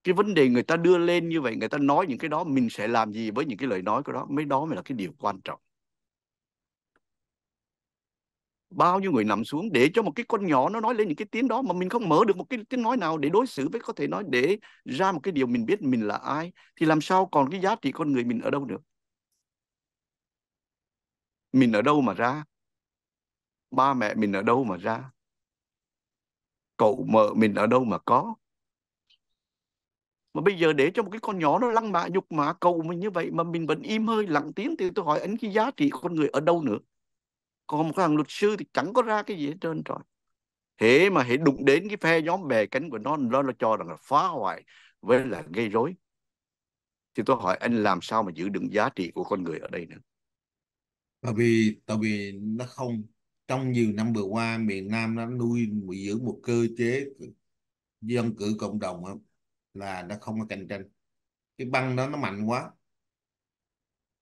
cái vấn đề người ta đưa lên như vậy người ta nói những cái đó mình sẽ làm gì với những cái lời nói của đó mấy đó mới là cái điều quan trọng bao nhiêu người nằm xuống để cho một cái con nhỏ nó nói lên những cái tiếng đó mà mình không mở được một cái tiếng nói nào để đối xử với có thể nói để ra một cái điều mình biết mình là ai thì làm sao còn cái giá trị con người mình ở đâu được mình ở đâu mà ra ba mẹ mình ở đâu mà ra cậu mợ mình ở đâu mà có mà bây giờ để cho một cái con nhỏ nó lăng mạ nhục mạ cầu mình như vậy mà mình vẫn im hơi lặng tiếng thì tôi hỏi anh cái giá trị con người ở đâu nữa còn một cái thằng luật sư thì chẳng có ra cái gì hết trơn rồi thế mà hãy đụng đến cái phe nhóm bè cánh của nó nó nó cho rằng là phá hoại với là gây rối thì tôi hỏi anh làm sao mà giữ được giá trị của con người ở đây nữa tại vì tại vì nó không trong nhiều năm vừa qua miền Nam nó nuôi giữ một cơ chế dân cử cộng đồng là nó không có cạnh tranh cái băng đó nó mạnh quá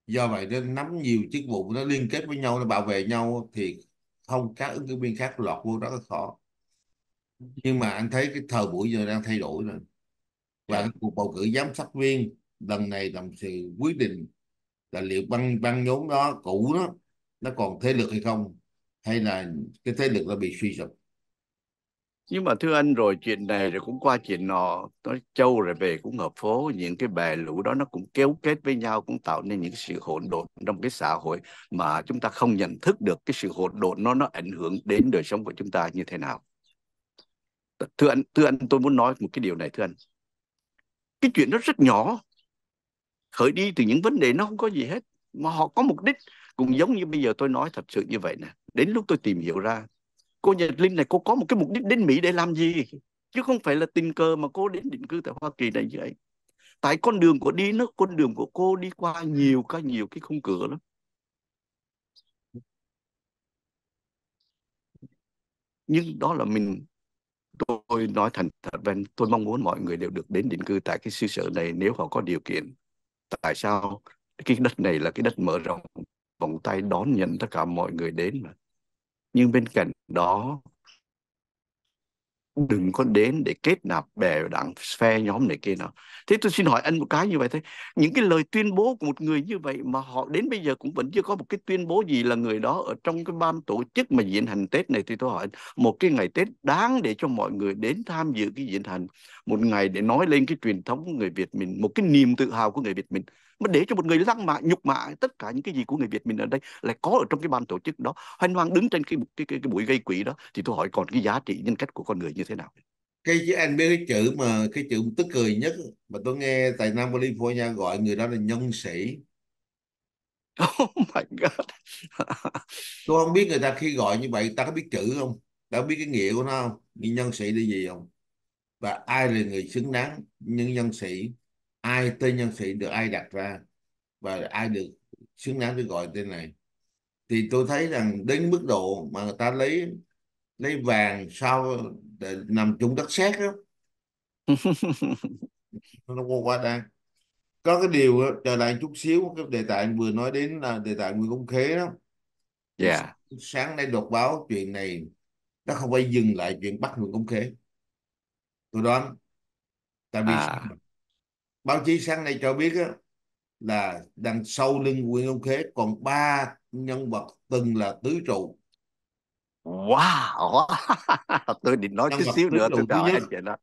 do vậy nó nắm nhiều chức vụ nó liên kết với nhau nó bảo vệ nhau thì không các ứng cử viên khác lọt vô rất là khó nhưng mà anh thấy cái thời buổi giờ đang thay đổi rồi và cái cuộc bầu cử giám sát viên lần này làm sự quyết định là liệu băng băng nhóm đó cũ đó nó còn thế lực hay không hay là cái thế lực nó bị suy sụp nhưng mà thưa anh rồi chuyện này rồi cũng qua chuyện nọ nó châu rồi về cũng hợp phố những cái bè lũ đó nó cũng kéo kết với nhau cũng tạo nên những sự hỗn độn trong cái xã hội mà chúng ta không nhận thức được cái sự hỗn độn nó nó ảnh hưởng đến đời sống của chúng ta như thế nào thưa anh thưa anh tôi muốn nói một cái điều này thưa anh cái chuyện đó rất nhỏ khởi đi từ những vấn đề nó không có gì hết mà họ có mục đích cũng giống như bây giờ tôi nói thật sự như vậy nè đến lúc tôi tìm hiểu ra cô Nhật linh này cô có một cái mục đích đến mỹ để làm gì chứ không phải là tình cờ mà cô đến định cư tại hoa kỳ này như vậy tại con đường của đi nó con đường của cô đi qua nhiều cái nhiều cái khung cửa lắm nhưng đó là mình tôi nói thành thật và tôi mong muốn mọi người đều được đến định cư tại cái xứ sở này nếu họ có điều kiện tại sao cái đất này là cái đất mở rộng vòng tay đón nhận tất cả mọi người đến mà nhưng bên cạnh đó đừng có đến để kết nạp bè đảng phe nhóm này kia nào thế tôi xin hỏi anh một cái như vậy thế những cái lời tuyên bố của một người như vậy mà họ đến bây giờ cũng vẫn chưa có một cái tuyên bố gì là người đó ở trong cái ban tổ chức mà diễn hành tết này thì tôi hỏi một cái ngày tết đáng để cho mọi người đến tham dự cái diễn hành một ngày để nói lên cái truyền thống của người việt mình một cái niềm tự hào của người việt mình mà để cho một người lăng mạ nhục mạ tất cả những cái gì của người Việt mình ở đây lại có ở trong cái ban tổ chức đó hoan hoang đứng trên cái cái, cái cái buổi gây quỹ đó thì tôi hỏi còn cái giá trị nhân cách của con người như thế nào cái chữ anh biết cái chữ mà cái chữ tức cười nhất mà tôi nghe tại Nam California gọi người đó là nhân sĩ Oh my God. tôi không biết người ta khi gọi như vậy ta có biết chữ không? Đã biết cái nghĩa của nó không? nhân sĩ là gì không? Và ai là người xứng đáng những nhân sĩ? ai tên nhân sĩ được ai đặt ra và ai được xứng đáng được gọi tên này thì tôi thấy rằng đến mức độ mà người ta lấy lấy vàng sau để nằm chung đất xét đó nó quá quá đáng có cái điều đó, trở lại chút xíu cái đề tài vừa nói đến là đề tài Nguyễn Công Khế đó yeah. Dạ. sáng nay đột báo chuyện này nó không phải dừng lại chuyện bắt Nguyễn Công Khế tôi đoán tại vì à. Sao? báo chí sáng nay cho biết á, là đằng sau lưng Nguyễn Công Khế còn ba nhân vật từng là tứ trụ wow tôi định nói chút xíu nữa tôi đợi anh chị đó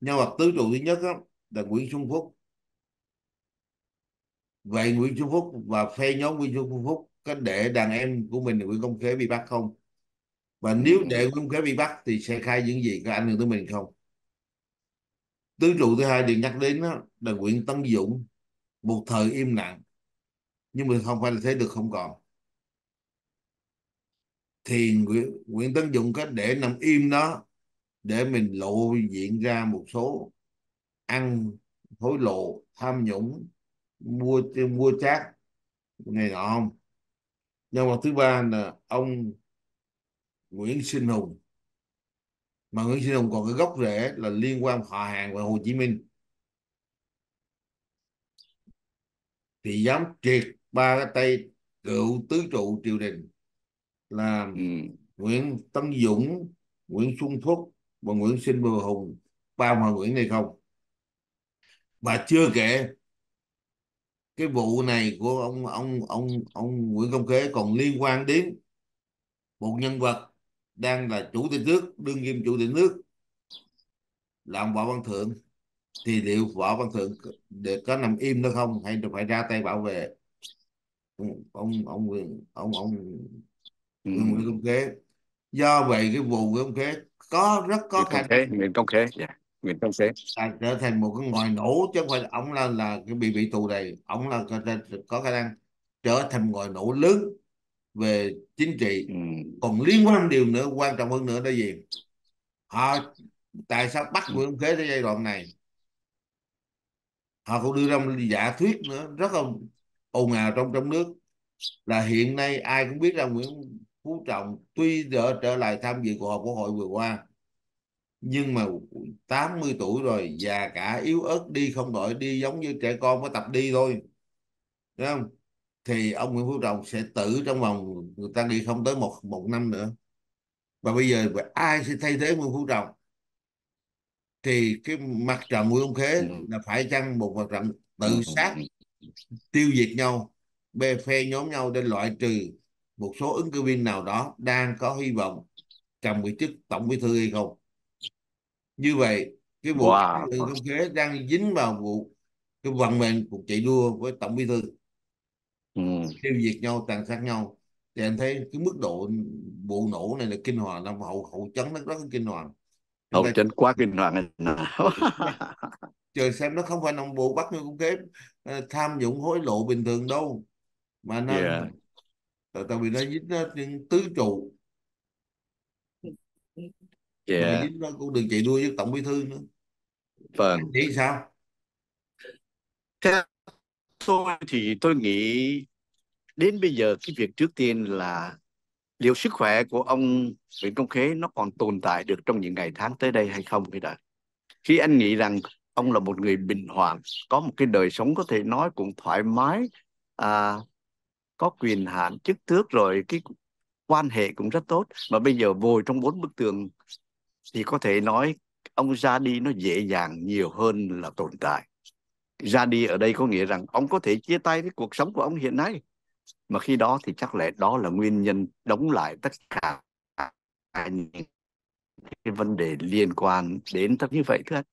nhân vật tứ trụ thứ nhất á, là Nguyễn Xuân Phúc vậy Nguyễn Xuân Phúc và phe nhóm Nguyễn Xuân Phúc có để đàn em của mình Nguyễn Công Khế bị bắt không và ừ. nếu để Nguyễn Công Khế bị bắt thì sẽ khai những gì có ảnh hưởng tới mình không tứ trụ thứ hai được nhắc đến đó là nguyễn tấn Dũng một thời im lặng nhưng mà không phải là thế được không còn thì Nguyễn, Nguyễn Tấn dũng có để nằm im đó để mình lộ diện ra một số ăn hối lộ tham nhũng mua mua chát này nọ không nhân vật thứ ba là ông Nguyễn Sinh Hùng mà Nguyễn Sinh Hùng còn cái gốc rễ là liên quan họ hàng và Hồ Chí Minh thì dám triệt ba cái tay cựu tứ trụ triều đình là ừ. Nguyễn Tấn Dũng Nguyễn Xuân Phúc và Nguyễn Sinh và Hùng bao mà Nguyễn này không và chưa kể cái vụ này của ông ông ông ông Nguyễn Công Khế còn liên quan đến một nhân vật đang là chủ tịch nước đương kim chủ tịch nước là ông võ văn thượng thì liệu võ văn thượng được có nằm im nữa không hay phải ra tay bảo vệ ông ông ông ông, ông ừ. Nguyễn Công Khế do vậy cái vụ Nguyễn Công Khế có rất có khả năng Nguyễn Công Khế yeah. Dạ, Nguyễn Công Khế à, trở thành một cái ngòi nổ chứ không phải ông là là cái bị bị tù này ông là có, có khả năng trở thành ngòi nổ lớn về chính trị ừ. còn liên quan đến điều nữa quan trọng hơn nữa là gì họ tại sao bắt ừ. Nguyễn Văn Khế tới giai đoạn này họ cũng đưa ra một giả thuyết nữa rất là ồn ào trong trong nước là hiện nay ai cũng biết là Nguyễn Phú Trọng tuy đã trở lại tham dự cuộc họp quốc hội vừa qua nhưng mà 80 tuổi rồi già cả yếu ớt đi không đổi đi giống như trẻ con mới tập đi thôi đúng không thì ông Nguyễn Phú Trọng sẽ tử trong vòng người ta đi không tới một một năm nữa và bây giờ ai sẽ thay thế Nguyễn Phú Trọng thì cái mặt trận Nguyễn Công Khế ừ. là phải chăng một mặt trận tự ừ. sát tiêu diệt nhau bê phe nhóm nhau để loại trừ một số ứng cử viên nào đó đang có hy vọng cầm vị chức tổng bí thư hay không như vậy cái vụ wow. Công Khế đang dính vào vụ cái vận mệnh cuộc chạy đua với tổng bí thư tiêu ừ. diệt nhau tàn sát nhau thì anh thấy cái mức độ vụ nổ này là kinh hoàng năm hậu hậu chấn nó rất là kinh hoàng hậu chấn quá kinh hoàng trời xem nó không phải nông bộ bắt như cung kế ờ, tham dụng hối lộ bình thường đâu mà nó yeah. tại, vì nó dính nó những tứ trụ yeah. dính nó cũng đừng chạy đua với tổng bí thư nữa vâng nghĩ sao theo tôi thì tôi nghĩ đến bây giờ cái việc trước tiên là liệu sức khỏe của ông Nguyễn Công Khế nó còn tồn tại được trong những ngày tháng tới đây hay không bây giờ khi anh nghĩ rằng ông là một người bình hoàng có một cái đời sống có thể nói cũng thoải mái à, có quyền hạn chức tước rồi cái quan hệ cũng rất tốt mà bây giờ vùi trong bốn bức tường thì có thể nói ông ra đi nó dễ dàng nhiều hơn là tồn tại ra đi ở đây có nghĩa rằng ông có thể chia tay với cuộc sống của ông hiện nay mà khi đó thì chắc lẽ đó là nguyên nhân đóng lại tất cả những cái vấn đề liên quan đến tất như vậy thưa anh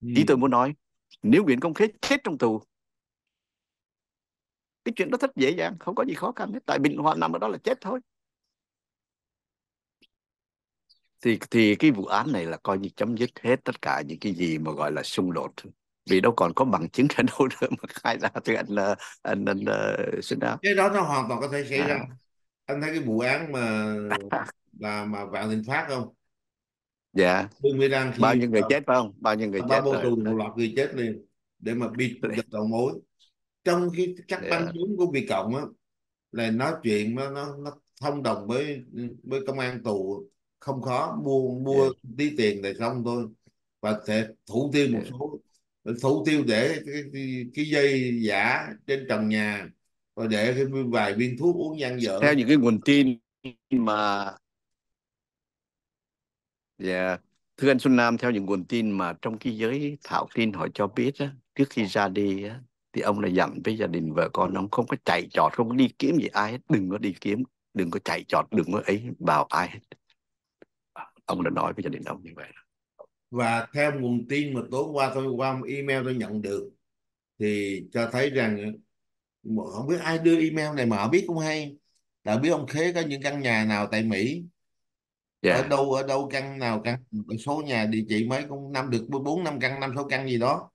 ừ. ý tôi muốn nói nếu Nguyễn Công Khế chết trong tù cái chuyện đó rất dễ dàng không có gì khó khăn hết tại bình hòa nằm ở đó là chết thôi thì thì cái vụ án này là coi như chấm dứt hết tất cả những cái gì mà gọi là xung đột vì đâu còn có bằng chứng đến đâu nữa mà khai ra thì anh là ờ, anh anh uh, xin ra cái đó nó hoàn toàn có thể xảy à. ra anh thấy cái vụ án mà là mà vạn thịnh phát không dạ yeah. bao nhiêu người chết phải không bao nhiêu người chết bao tù một loạt người chết liền để mà bị giật dạ. đầu mối trong khi các yeah. băng nhóm của bị cộng á là nói chuyện nó nó nó thông đồng với với công an tù không khó mua mua yeah. Dạ. tí tiền để xong thôi và sẽ thủ tiêu một dạ. số thủ tiêu để cái, cái, cái dây giả trên trần nhà và để cái vài viên thuốc uống gian dở theo những cái nguồn tin mà yeah. Dạ, thưa anh Xuân Nam theo những nguồn tin mà trong cái giới thảo tin họ cho biết á, trước khi ra đi á, thì ông là dặn với gia đình vợ con ông không có chạy trọt không có đi kiếm gì ai hết đừng có đi kiếm đừng có chạy trọt đừng có ấy vào ai hết ông đã nói với gia đình ông như vậy và theo nguồn tin mà tối qua tôi qua email tôi nhận được thì cho thấy rằng không biết ai đưa email này mà họ biết cũng hay tại biết ông khế có những căn nhà nào tại Mỹ yeah. Dạ. ở đâu ở đâu căn nào căn số nhà địa chỉ mấy cũng năm được bốn năm căn năm sáu căn gì đó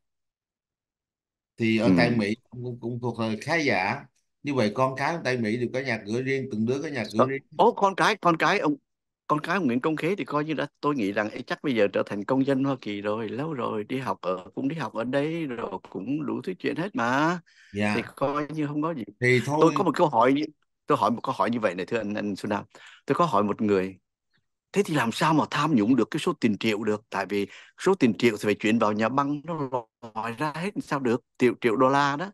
thì ở ừ. tại Mỹ cũng, cũng thuộc là khá giả như vậy con cái tại Mỹ đều có nhà cửa riêng từng đứa có nhà cửa riêng Ủa con cái con cái ông con cái Nguyễn Công Khế thì coi như đã tôi nghĩ rằng ấy chắc bây giờ trở thành công dân Hoa Kỳ rồi lâu rồi đi học ở cũng đi học ở đây rồi cũng đủ thứ chuyện hết mà yeah. Dạ. thì coi như không có gì thì thôi tôi có một câu hỏi tôi hỏi một câu hỏi như vậy này thưa anh anh Suna tôi có hỏi một người thế thì làm sao mà tham nhũng được cái số tiền triệu được tại vì số tiền triệu thì phải chuyển vào nhà băng nó lòi ra hết sao được triệu triệu đô la đó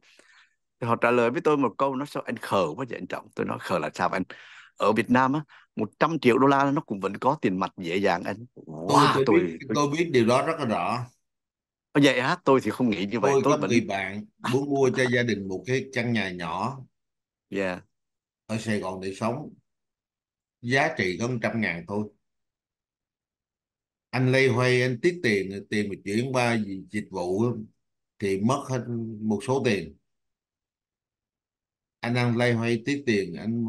thì họ trả lời với tôi một câu nó sao anh khờ quá vậy anh trọng tôi nói khờ là sao anh ở Việt Nam á 100 triệu đô la nó cũng vẫn có tiền mặt dễ dàng anh wow, tôi, tôi, tôi, biết, tôi... biết điều đó rất là rõ vậy hả tôi thì không nghĩ như vậy tôi, tôi có vẫn... người bạn muốn mua cho gia đình một cái căn nhà nhỏ yeah. Dạ. ở Sài Gòn để sống giá trị có 100 ngàn thôi anh lây hoay anh tiết tiền tiền mà chuyển qua dịch vụ thì mất hết một số tiền anh đang lây hoay tiết tiền anh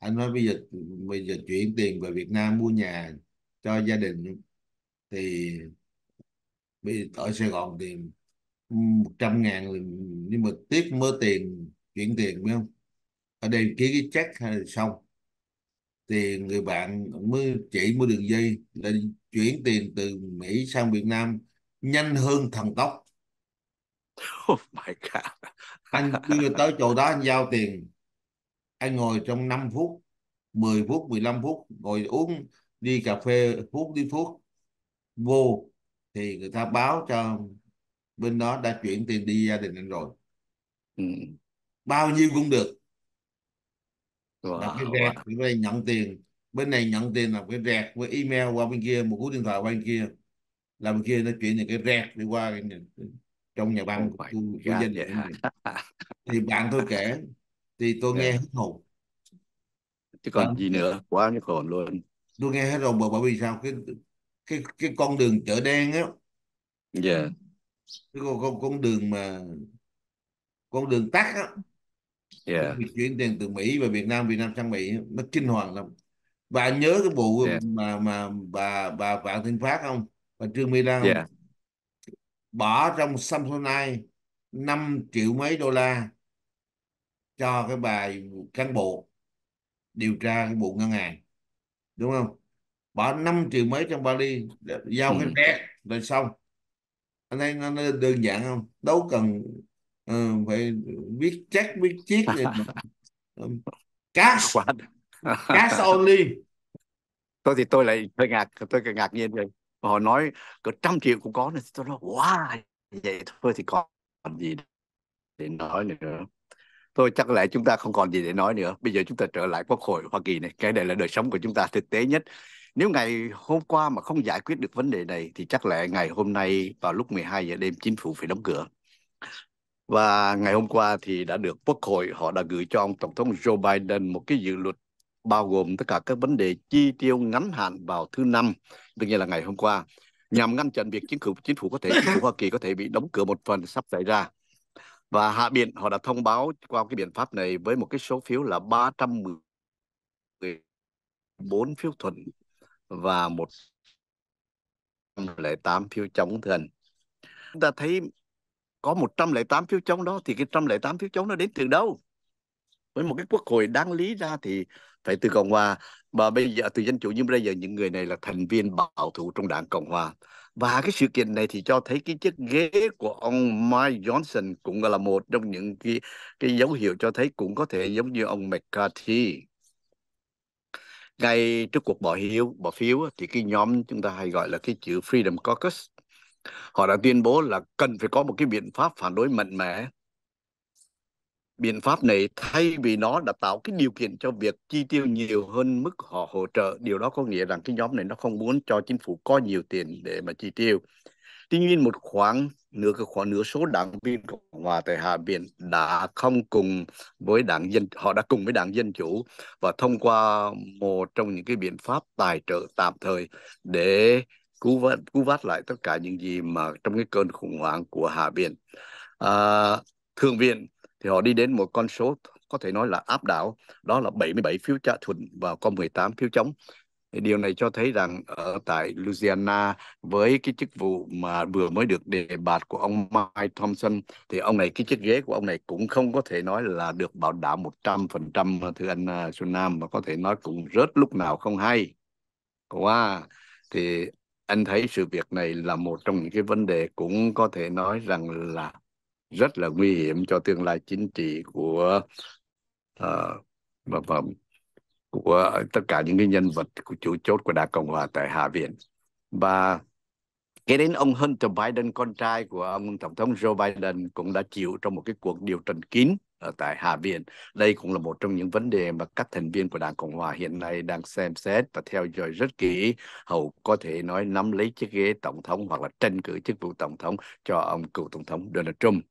anh nói bây giờ bây giờ chuyển tiền về Việt Nam mua nhà cho gia đình thì bây ở Sài Gòn thì 100 ngàn nhưng mà tiếc mơ tiền chuyển tiền phải không ở đây ký cái check hay là xong thì người bạn mới chỉ mua đường dây là chuyển tiền từ Mỹ sang Việt Nam nhanh hơn thần tốc oh my god anh chưa tới chỗ đó anh giao tiền anh ngồi trong 5 phút 10 phút 15 phút ngồi uống đi cà phê phút đi phút vô thì người ta báo cho bên đó đã chuyển tiền đi gia đình anh rồi ừ. bao nhiêu cũng được wow. cái rẹt bên này nhận tiền bên này nhận tiền là cái rẹt với email qua bên kia một cú điện thoại qua bên kia là bên kia nó chuyển những cái rẹt đi qua trong nhà băng oh của, của, của gia đình thì bạn tôi kể thì dạ. tôi nghe hết hồn chứ còn à. gì nữa quá như còn luôn tôi nghe hết rồi bởi vì sao cái cái cái con đường chợ đen á dạ yeah. cái con, con đường mà con đường tắt á yeah. Dạ. chuyển tiền từ Mỹ về Việt Nam Việt Nam sang Mỹ nó kinh hoàng lắm bà nhớ cái vụ yeah. Dạ. mà mà bà bà Vạn Thiên Phát không bà Trương Mỹ Lan yeah. bỏ trong Samsonite 5 triệu mấy đô la cho cái bài cán bộ điều tra cái bộ ngân hàng đúng không bỏ 5 triệu mấy trong vali giao ừ. cái vé rồi xong anh thấy nó, đơn giản không đâu cần uh, phải viết check viết chiếc cash cash only tôi thì tôi lại hơi ngạc tôi càng ngạc nhiên rồi họ nói có trăm triệu cũng có nữa tôi nói wow vậy thôi thì còn gì để nói nữa Thôi chắc lẽ chúng ta không còn gì để nói nữa. Bây giờ chúng ta trở lại Quốc hội Hoa Kỳ này. Cái này là đời sống của chúng ta thực tế nhất. Nếu ngày hôm qua mà không giải quyết được vấn đề này thì chắc lẽ ngày hôm nay vào lúc 12 giờ đêm chính phủ phải đóng cửa. Và ngày hôm qua thì đã được Quốc hội họ đã gửi cho ông Tổng thống Joe Biden một cái dự luật bao gồm tất cả các vấn đề chi tiêu ngắn hạn vào thứ năm, tức như là ngày hôm qua, nhằm ngăn chặn việc chính phủ chính phủ có thể chính phủ Hoa Kỳ có thể bị đóng cửa một phần sắp xảy ra và Hạ Viện họ đã thông báo qua cái biện pháp này với một cái số phiếu là 314 phiếu thuận và 108 phiếu chống thường. Chúng ta thấy có 108 phiếu chống đó thì cái 108 phiếu chống nó đến từ đâu? Với một cái quốc hội đáng lý ra thì phải từ Cộng Hòa và bây giờ từ Dân Chủ nhưng bây giờ những người này là thành viên bảo thủ trong đảng Cộng Hòa và cái sự kiện này thì cho thấy cái chiếc ghế của ông Mike Johnson cũng là một trong những cái cái dấu hiệu cho thấy cũng có thể giống như ông McCarthy ngay trước cuộc bỏ phiếu bỏ phiếu thì cái nhóm chúng ta hay gọi là cái chữ Freedom Caucus họ đã tuyên bố là cần phải có một cái biện pháp phản đối mạnh mẽ biện pháp này thay vì nó đã tạo cái điều kiện cho việc chi tiêu nhiều hơn mức họ hỗ trợ điều đó có nghĩa rằng cái nhóm này nó không muốn cho chính phủ có nhiều tiền để mà chi tiêu tuy nhiên một khoảng nửa cái khoảng nửa số đảng viên cộng hòa tại hạ viện đã không cùng với đảng dân họ đã cùng với đảng dân chủ và thông qua một trong những cái biện pháp tài trợ tạm thời để cứu vớt cứu vớt lại tất cả những gì mà trong cái cơn khủng hoảng của hạ viện à, thượng viện thì họ đi đến một con số có thể nói là áp đảo đó là 77 phiếu trả thuận và có 18 phiếu chống điều này cho thấy rằng ở tại Louisiana với cái chức vụ mà vừa mới được đề bạt của ông Mike Thompson thì ông này cái chiếc ghế của ông này cũng không có thể nói là được bảo đảm 100% thưa anh à, Xuân Nam mà có thể nói cũng rớt lúc nào không hay. Wow. Thì anh thấy sự việc này là một trong những cái vấn đề cũng có thể nói rằng là rất là nguy hiểm cho tương lai chính trị của uh, và, và của tất cả những cái nhân vật của chủ chốt của đảng cộng hòa tại hạ viện và kể đến ông Hunter Biden con trai của ông tổng thống Joe Biden cũng đã chịu trong một cái cuộc điều trần kín ở tại Hạ viện. Đây cũng là một trong những vấn đề mà các thành viên của Đảng Cộng hòa hiện nay đang xem xét và theo dõi rất kỹ. Hầu có thể nói nắm lấy chiếc ghế tổng thống hoặc là tranh cử chức vụ tổng thống cho ông cựu tổng thống Donald Trump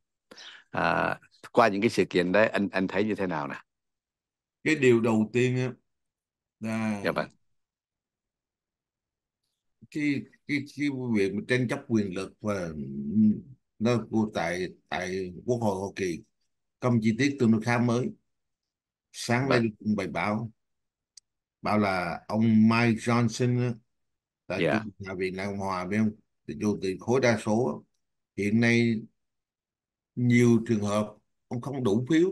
à, qua những cái sự kiện đấy anh anh thấy như thế nào nè cái điều đầu tiên là dạ bạn vâng. cái cái cái việc tranh chấp quyền lực và nó tại tại quốc hội hoa kỳ công chi tiết tôi nó khá mới sáng nay vâng. bài báo bảo là ông Mike Johnson tại yeah. Trung Hạ viện Cộng Hòa với ông thì chủ tịch khối đa số hiện nay nhiều trường hợp ông không đủ phiếu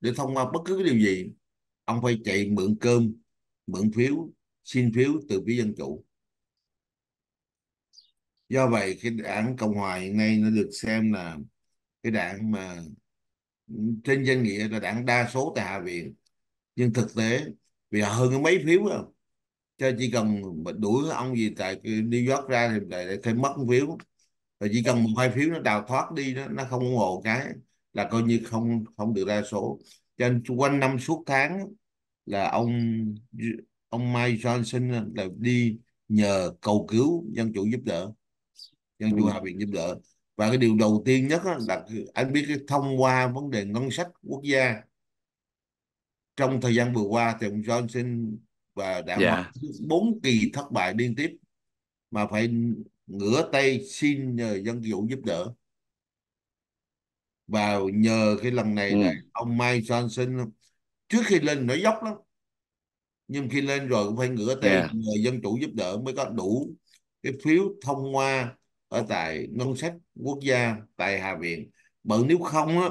để thông qua bất cứ cái điều gì ông phải chạy mượn cơm mượn phiếu xin phiếu từ phía dân chủ do vậy cái đảng cộng hòa hiện nay nó được xem là cái đảng mà trên danh nghĩa là đảng đa số tại hạ viện nhưng thực tế vì họ hơn mấy phiếu không à, cho chỉ cần đuổi ông gì tại New York ra thì lại thêm mất phiếu rồi chỉ cần một hai phiếu nó đào thoát đi nó, nó không ủng hộ cái là coi như không không được đa số cho nên quanh năm suốt tháng là ông ông Mike Johnson là đi nhờ cầu cứu dân chủ giúp đỡ dân chủ hạ viện giúp đỡ và cái điều đầu tiên nhất là anh biết cái thông qua vấn đề ngân sách quốc gia trong thời gian vừa qua thì ông Johnson và đã yeah. Dạ. bốn kỳ thất bại liên tiếp mà phải ngửa tay xin nhờ dân vũ giúp đỡ và nhờ cái lần này ừ. là ông Mike Johnson trước khi lên nó dốc lắm nhưng khi lên rồi cũng phải ngửa tay yeah. nhờ dân chủ giúp đỡ mới có đủ cái phiếu thông qua ở tại ngân sách quốc gia tại hạ viện bởi nếu không á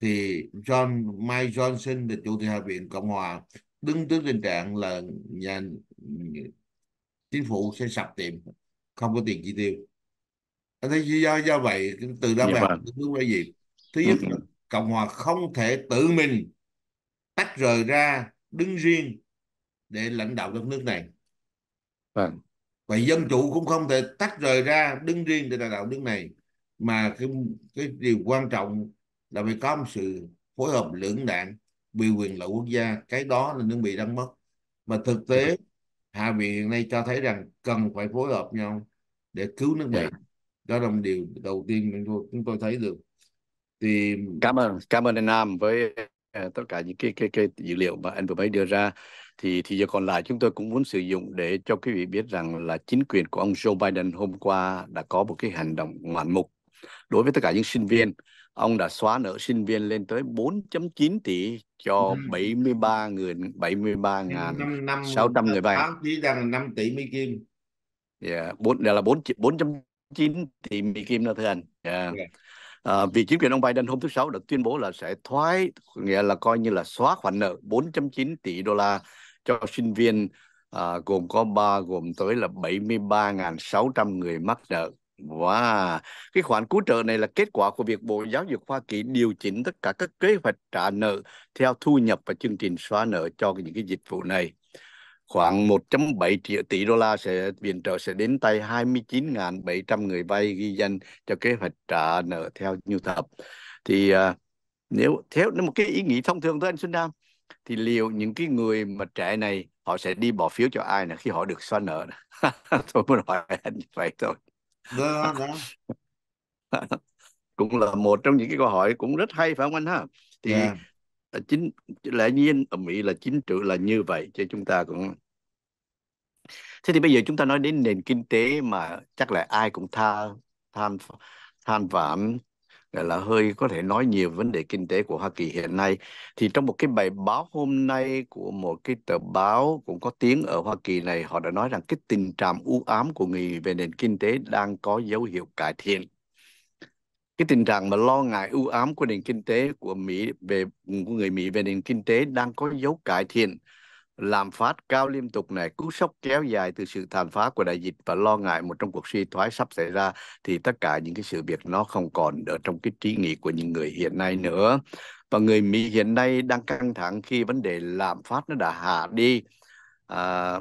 thì John Mike Johnson là chủ tịch hạ viện cộng hòa đứng trước tình trạng là nhà chính phủ sẽ sập tiệm không có tiền chi tiêu anh thấy do do vậy từ đó dạ mà vâng. hướng ra gì thứ nhất là ừ, ừ. cộng hòa không thể tự mình tách rời ra đứng riêng để lãnh đạo đất nước này vâng và dân chủ cũng không thể tách rời ra đứng riêng để lãnh đạo nước này mà cái cái điều quan trọng là phải có một sự phối hợp lưỡng đạn vì quyền lợi quốc gia cái đó là nước bị đang mất mà thực tế dạ vâng hai miền hiện nay cho thấy rằng cần phải phối hợp nhau để cứu nước dạ. Mỹ đó là một điều đầu tiên chúng tôi chúng tôi thấy được thì cảm ơn cảm ơn anh Nam với à, tất cả những cái cái cái dữ liệu mà anh vừa mới đưa ra thì thì giờ còn lại chúng tôi cũng muốn sử dụng để cho quý vị biết rằng là chính quyền của ông Joe Biden hôm qua đã có một cái hành động ngoạn mục đối với tất cả những sinh viên ông đã xóa nợ sinh viên lên tới 4.9 tỷ cho 73 ừ. người 73 ngàn 600 người vay. Chỉ rằng 5 tỷ Mỹ Kim. Dạ, yeah, 4 là 4 4.9 tỷ Mỹ Kim đó thưa anh. Yeah. Dạ. yeah. Dạ. À, vì chính quyền ông Biden hôm thứ sáu đã tuyên bố là sẽ thoái nghĩa là coi như là xóa khoản nợ 4.9 tỷ đô la cho sinh viên à, gồm có ba gồm tới là 73.600 người mắc nợ Wow, cái khoản cứu trợ này là kết quả của việc Bộ Giáo dục Hoa Kỳ điều chỉnh tất cả các kế hoạch trả nợ theo thu nhập và chương trình xóa nợ cho những cái dịch vụ này. Khoảng 1.7 triệu tỷ đô la sẽ viện trợ sẽ đến tay 29.700 người vay ghi danh cho kế hoạch trả nợ theo nhu tập. Thì uh, nếu theo một cái ý nghĩ thông thường thôi anh Xuân Nam, thì liệu những cái người mà trẻ này họ sẽ đi bỏ phiếu cho ai nè khi họ được xóa nợ tôi muốn hỏi anh như vậy thôi đó, đó. cũng là một trong những cái câu hỏi cũng rất hay phải không anh ha thì yeah. Dạ. chính lẽ nhiên ở Mỹ là chính trị là như vậy cho chúng ta cũng thế thì bây giờ chúng ta nói đến nền kinh tế mà chắc là ai cũng tha than than vãn là hơi có thể nói nhiều vấn đề kinh tế của Hoa Kỳ hiện nay. Thì trong một cái bài báo hôm nay của một cái tờ báo cũng có tiếng ở Hoa Kỳ này, họ đã nói rằng cái tình trạng u ám của người về nền kinh tế đang có dấu hiệu cải thiện. Cái tình trạng mà lo ngại u ám của nền kinh tế của Mỹ về của người Mỹ về nền kinh tế đang có dấu cải thiện lạm phát cao liên tục này, cú sốc kéo dài từ sự tàn phá của đại dịch và lo ngại một trong cuộc suy thoái sắp xảy ra thì tất cả những cái sự việc nó không còn ở trong cái trí nghĩ của những người hiện nay nữa. Và người Mỹ hiện nay đang căng thẳng khi vấn đề lạm phát nó đã hạ đi. À,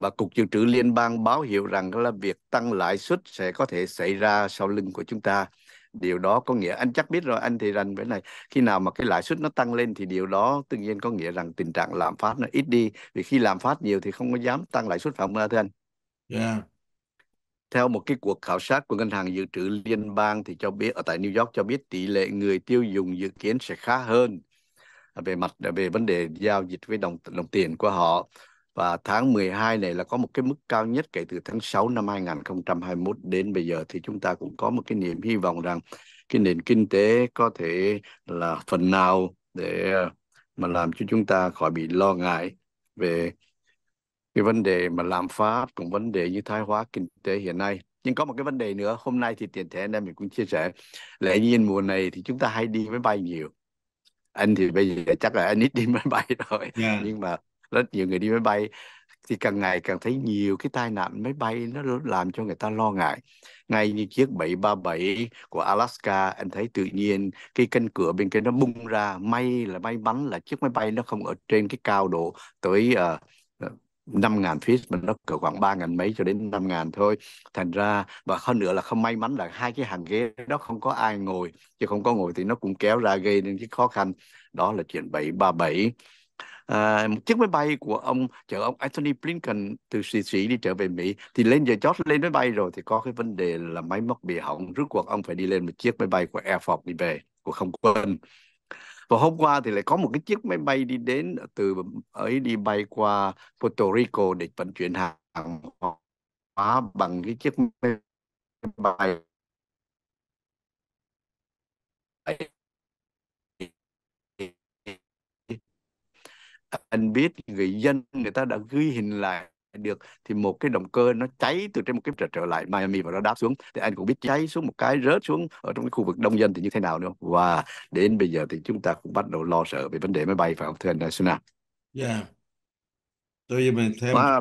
và Cục Dự trữ Liên bang báo hiệu rằng là việc tăng lãi suất sẽ có thể xảy ra sau lưng của chúng ta điều đó có nghĩa anh chắc biết rồi anh thì rằng cái này khi nào mà cái lãi suất nó tăng lên thì điều đó tự nhiên có nghĩa rằng tình trạng lạm phát nó ít đi vì khi lạm phát nhiều thì không có dám tăng lãi suất phải không thưa anh yeah. Dạ. Ừ. theo một cái cuộc khảo sát của ngân hàng dự trữ liên bang thì cho biết ở tại New York cho biết tỷ lệ người tiêu dùng dự kiến sẽ khá hơn về mặt về vấn đề giao dịch với đồng đồng tiền của họ và tháng 12 này là có một cái mức cao nhất kể từ tháng 6 năm 2021 đến bây giờ thì chúng ta cũng có một cái niềm hy vọng rằng cái nền kinh tế có thể là phần nào để ờ, mà làm cho chúng ta khỏi bị lo ngại về cái vấn đề mà lạm phát cũng vấn đề như thái hóa kinh tế hiện nay nhưng có một cái vấn đề nữa hôm nay thì tiền thể anh em mình cũng chia sẻ lẽ nhiên mùa này thì chúng ta hay đi máy bay nhiều anh thì bây giờ chắc là anh ít đi máy bay rồi yeah. nhưng mà rất nhiều người đi máy bay thì càng ngày càng thấy nhiều cái tai nạn máy bay nó làm cho người ta lo ngại ngay như chiếc 737 của Alaska anh thấy tự nhiên cái cánh cửa bên kia nó bung ra may là may mắn là chiếc máy bay nó không ở trên cái cao độ tới uh, ờ, 5.000 ờ, feet mà nó cỡ khoảng 3.000 mấy cho đến 5.000 thôi thành ra và hơn nữa là không may mắn là hai cái hàng ghế đó không có ai ngồi chứ không có ngồi thì nó cũng kéo ra gây nên cái khó khăn đó là chuyện 737 à, một chiếc máy bay của ông chở ông Anthony Blinken từ Thụy Sĩ đi trở về Mỹ thì lên giờ chót lên máy bay rồi thì có cái vấn đề là máy móc bị hỏng rốt cuộc ông phải đi lên một chiếc máy bay của Air Force đi về của không quân và hôm qua thì lại có một cái chiếc máy bay đi đến từ ấy đi bay qua Puerto Rico để vận chuyển hàng hóa bằng cái chiếc máy bay anh biết người dân người ta đã ghi hình lại được thì một cái động cơ nó cháy từ trên một cái trở trở lại Miami và nó đáp xuống thì anh cũng biết cháy xuống một cái rớt xuống ở trong cái khu vực đông dân thì như thế nào nữa và đến bây giờ thì chúng ta cũng bắt đầu lo sợ về vấn đề máy bay phải không thưa anh Dạ. Yeah. Tôi mình thêm mà,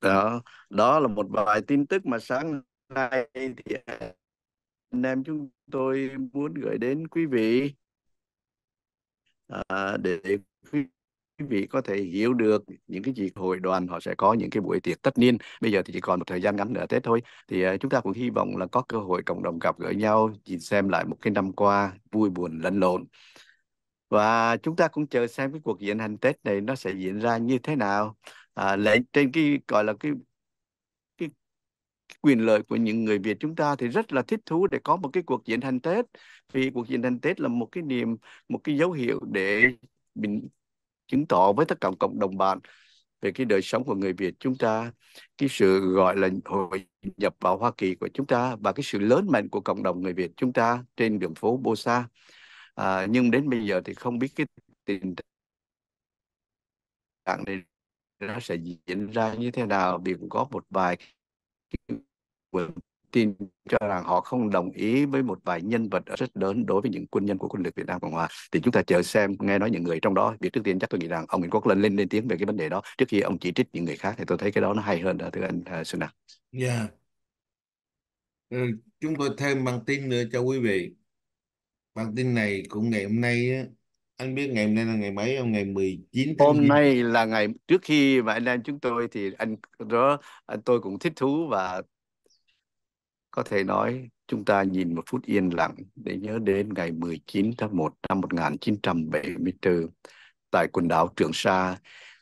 đó đó là một vài tin tức mà sáng nay thì anh em chúng tôi muốn gửi đến quý vị À, để quý vị có thể hiểu được những cái gì hội đoàn họ sẽ có những cái buổi tiệc tất niên bây giờ thì chỉ còn một thời gian ngắn nữa tết thôi thì à, chúng ta cũng hy vọng là có cơ hội cộng đồng gặp gỡ nhau nhìn xem lại một cái năm qua vui buồn lẫn lộn và chúng ta cũng chờ xem cái cuộc diễn hành tết này nó sẽ diễn ra như thế nào à, lễ trên cái gọi là cái quyền lợi của những người Việt chúng ta thì rất là thích thú để có một cái cuộc diễn hành Tết vì cuộc diễn hành Tết là một cái niềm một cái dấu hiệu để mình chứng tỏ với tất cả cộng đồng bạn về cái đời sống của người Việt chúng ta, cái sự gọi là hội nhập vào Hoa Kỳ của chúng ta và cái sự lớn mạnh của cộng đồng người Việt chúng ta trên đường phố Bô Sa. À, nhưng đến bây giờ thì không biết cái tình trạng này nó sẽ diễn ra như thế nào vì cũng có một vài tin cho rằng họ không đồng ý với một vài nhân vật rất lớn đối với những quân nhân của quân lực Việt Nam Cộng Hòa thì chúng ta chờ xem nghe nói những người trong đó việc trước tiên chắc tôi nghĩ rằng ông Nguyễn Quốc Linh lên lên tiếng về cái vấn đề đó trước khi ông chỉ trích những người khác thì tôi thấy cái đó nó hay hơn đó thưa anh à, Xuân Đăng. Dạ. Ừ, chúng tôi thêm bản tin nữa cho quý vị. Bản tin này cũng ngày hôm nay á, anh biết ngày hôm nay là ngày mấy không ngày 19 tháng hôm nay là ngày trước khi mà anh em chúng tôi thì anh đó anh tôi cũng thích thú và có thể nói chúng ta nhìn một phút yên lặng để nhớ đến ngày 19 tháng 1 năm 1974 tại quần đảo Trường Sa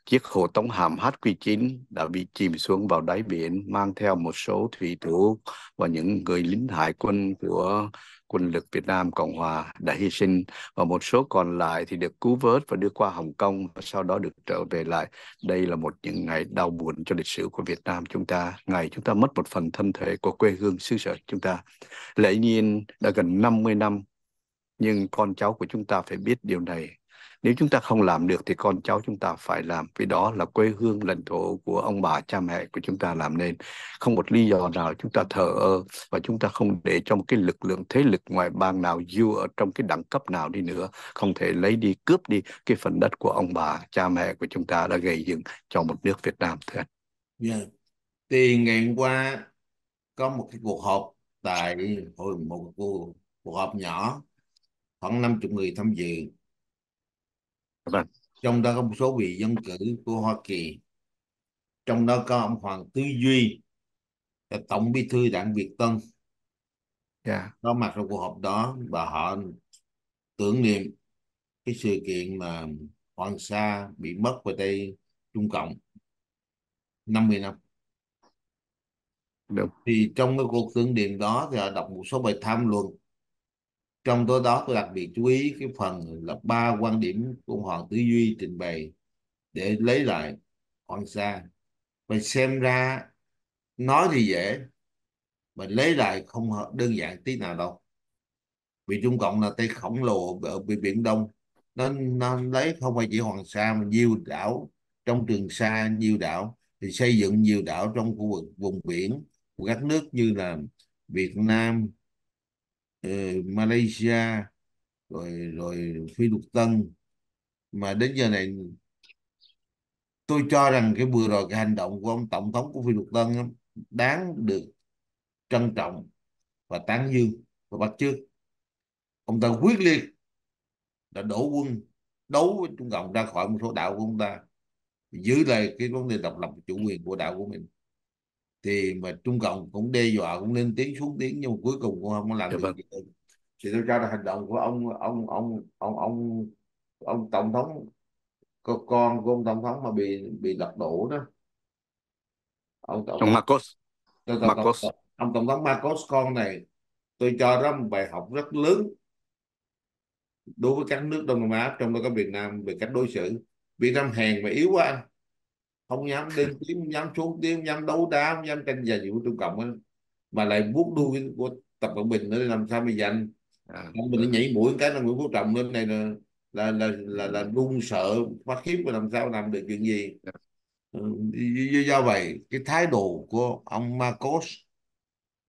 chiếc hồ tống hàm HQ9 đã bị chìm xuống vào đáy biển mang theo một số thủy thủ và những người lính hải quân của quân lực Việt Nam Cộng Hòa đã hy sinh và một số còn lại thì được cứu vớt và đưa qua Hồng Kông và sau đó được trở về lại. Đây là một những ngày đau buồn cho lịch sử của Việt Nam chúng ta, ngày chúng ta mất một phần thân thể của quê hương xứ sở chúng ta. Lẽ nhiên đã gần 50 năm nhưng con cháu của chúng ta phải biết điều này nếu chúng ta không làm được thì con cháu chúng ta phải làm. Vì đó là quê hương lãnh thổ của ông bà cha mẹ của chúng ta làm nên. Không một lý do nào chúng ta thờ ơ và chúng ta không để cho một cái lực lượng thế lực ngoài bang nào dù ở trong cái đẳng cấp nào đi nữa không thể lấy đi cướp đi cái phần đất của ông bà cha mẹ của chúng ta đã gây dựng cho một nước Việt Nam thưa anh. Yeah. Dạ. Thì ngày hôm qua có một cái cuộc họp tại hội một cuộc, cuộc họp nhỏ khoảng 50 người tham dự Vâng. Trong đó có một số vị dân cử của Hoa Kỳ. Trong đó có ông Hoàng Tứ Duy Tổng Bí thư Đảng Việt Tân. Yeah. Dạ. Có mặt trong cuộc họp đó và họ tưởng niệm cái sự kiện mà Hoàng Sa bị mất vào tay Trung Cộng 50 năm. Đúng. Thì trong cái cuộc tưởng niệm đó thì họ đọc một số bài tham luận trong tối đó tôi đặc biệt chú ý cái phần là ba quan điểm của hoàng tư duy trình bày để lấy lại hoàng sa mình xem ra nói thì dễ mình lấy lại không đơn giản tí nào đâu vì trung cộng là tay khổng lồ ở biển đông nó, nó lấy không phải chỉ hoàng sa mà nhiều đảo trong trường sa nhiều đảo thì xây dựng nhiều đảo trong khu vực vùng biển của các nước như là Việt Nam Ờ, Malaysia rồi rồi phi lục tân mà đến giờ này tôi cho rằng cái vừa rồi cái hành động của ông tổng thống của phi lục tân đáng được trân trọng và tán dương và bắt chước ông ta quyết liệt đã đổ quân đấu với trung cộng ra khỏi một số đảo của ông ta giữ lại cái vấn đề độc lập chủ quyền của đảo của mình thì mà trung cộng cũng đe dọa cũng lên tiếng xuống tiếng nhưng mà cuối cùng cũng không có làm dạ được vâng. gì thì tôi cho là hành động của ông ông ông ông ông ông tổng thống con con của ông tổng thống mà bị bị lật đổ đó ông tổng thống Marcos tổng, Marcos ông tổng thống Marcos con này tôi cho đó một bài học rất lớn đối với các nước Đông Nam Á trong đó có Việt Nam về cách đối xử Việt Nam hèn và yếu quá anh không dám lên tiếng không dám xuống tiếng không dám đấu đá không dám tranh giành của trung cộng ấy. mà lại buốt đuôi của tập cận bình nữa làm sao mà giành à, mình nó nhảy mũi cái là nguyễn phú trọng lên này là là là là, là run sợ phát khiếp và làm sao làm được chuyện gì dạ. ừ, do, vậy cái thái độ của ông Marcos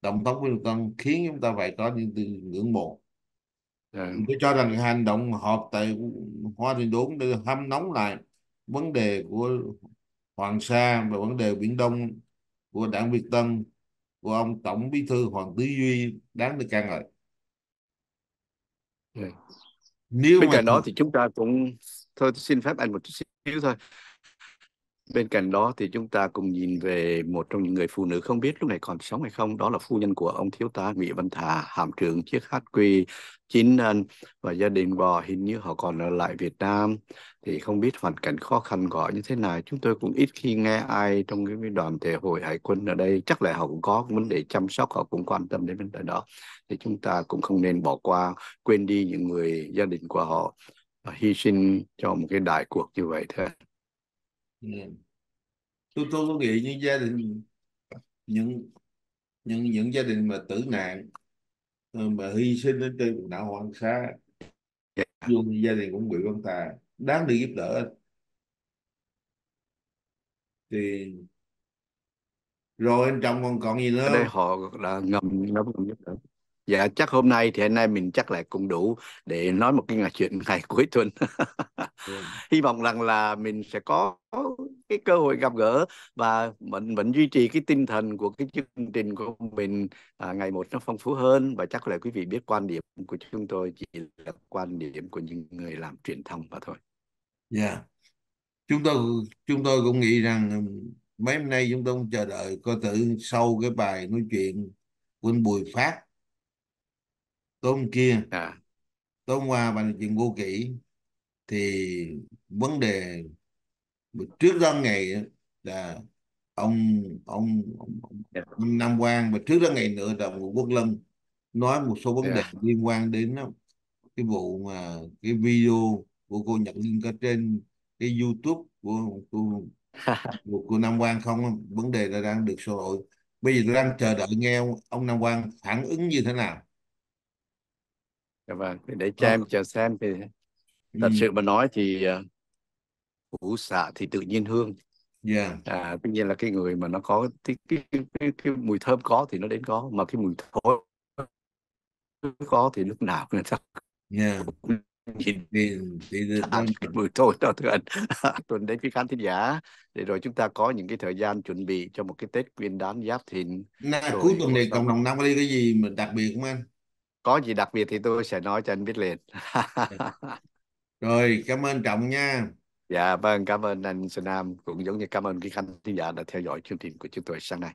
tổng thống Washington khiến chúng ta phải có những từ ngưỡng mộ à. tôi cho rằng hành động họp tại Hoa Thịnh Đốn để hâm nóng lại vấn đề của Hoàng Sa và vấn đề Biển Đông của đảng Việt Tân của ông Tổng Bí thư Hoàng Tứ Duy đáng được ca ngợi. Ừ. Nếu bên mà... cạnh đó thì chúng ta cũng thôi xin phép anh một chút xíu thôi. Bên cạnh đó thì chúng ta cùng nhìn về một trong những người phụ nữ không biết lúc này còn sống hay không, đó là phu nhân của ông thiếu tá Nguyễn Văn Thà, hàm trưởng chiếc HQ chín anh và gia đình bò hình như họ còn ở lại Việt Nam thì không biết hoàn cảnh khó khăn của họ như thế nào chúng tôi cũng ít khi nghe ai trong cái đoàn thể hội hải quân ở đây chắc là họ cũng có vấn đề chăm sóc họ cũng quan tâm đến vấn đề đó thì chúng ta cũng không nên bỏ qua quên đi những người gia đình của họ hy sinh cho một cái đại cuộc như vậy thôi ừ. tôi tôi có nghĩ những gia đình những những những gia đình mà tử nạn Ờ, mà hy sinh đến trên quần đảo Hoàng Sa dạ. dù gia đình cũng bị quan tài đáng để giúp đỡ thì rồi anh trọng còn còn gì nữa đây họ là ngầm nó cũng giúp đỡ dạ chắc hôm nay thì anh em mình chắc lại cũng đủ để nói một cái ngày chuyện ngày cuối tuần vâng. hy vọng rằng là mình sẽ có cái cơ hội gặp gỡ và mình vẫn duy trì cái tinh thần của cái chương trình của mình à, ngày một nó phong phú hơn và chắc là quý vị biết quan điểm của chúng tôi chỉ là quan điểm của những người làm truyền thông mà thôi dạ yeah. chúng tôi chúng tôi cũng nghĩ rằng mấy hôm nay chúng tôi cũng chờ đợi coi thử sau cái bài nói chuyện của anh Bùi Phát tôm kia à. tôm hoa và chuyện vô kỹ thì vấn đề trước đó ngày là ông ông, ông, dạ. ông Nam Quang và trước đó ngày nữa là Nguyễn Quốc Lâm nói một số vấn yeah. Dạ. đề liên quan đến cái vụ mà cái video của cô Nhật Liên có trên cái YouTube của của, của, của Nam Quang không vấn đề là đang được sôi nổi bây giờ đang chờ đợi nghe ông Nam Quang phản ứng như thế nào Dạ và vâng, để cho vâng. em chờ xem thì ừ. thật ừ. sự mà nói thì ngũ ờ, uh, xạ thì tự nhiên hương yeah. Dạ. à tất nhiên là cái người mà nó có cái, cái, cái, cái mùi thơm có thì nó đến có mà cái mùi thối có thì lúc nào cũng ta yeah. Dạ. nhìn thì, vâng. mùi thối đó thưa anh tuần đến với khán thính giả để rồi chúng ta có những cái thời gian chuẩn bị cho một cái Tết Nguyên Đán Giáp Thìn. cuối tuần này cộng đồng Nam có đi cái gì mà đặc biệt không anh? có gì đặc biệt thì tôi sẽ nói cho anh biết liền rồi cảm ơn trọng nha dạ vâng cảm ơn anh Sơn Nam cũng giống như cảm ơn quý khán thính giả đã theo dõi chương trình của chúng tôi sáng nay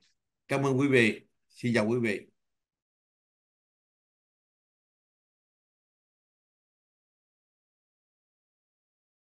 cảm ơn quý vị xin chào quý vị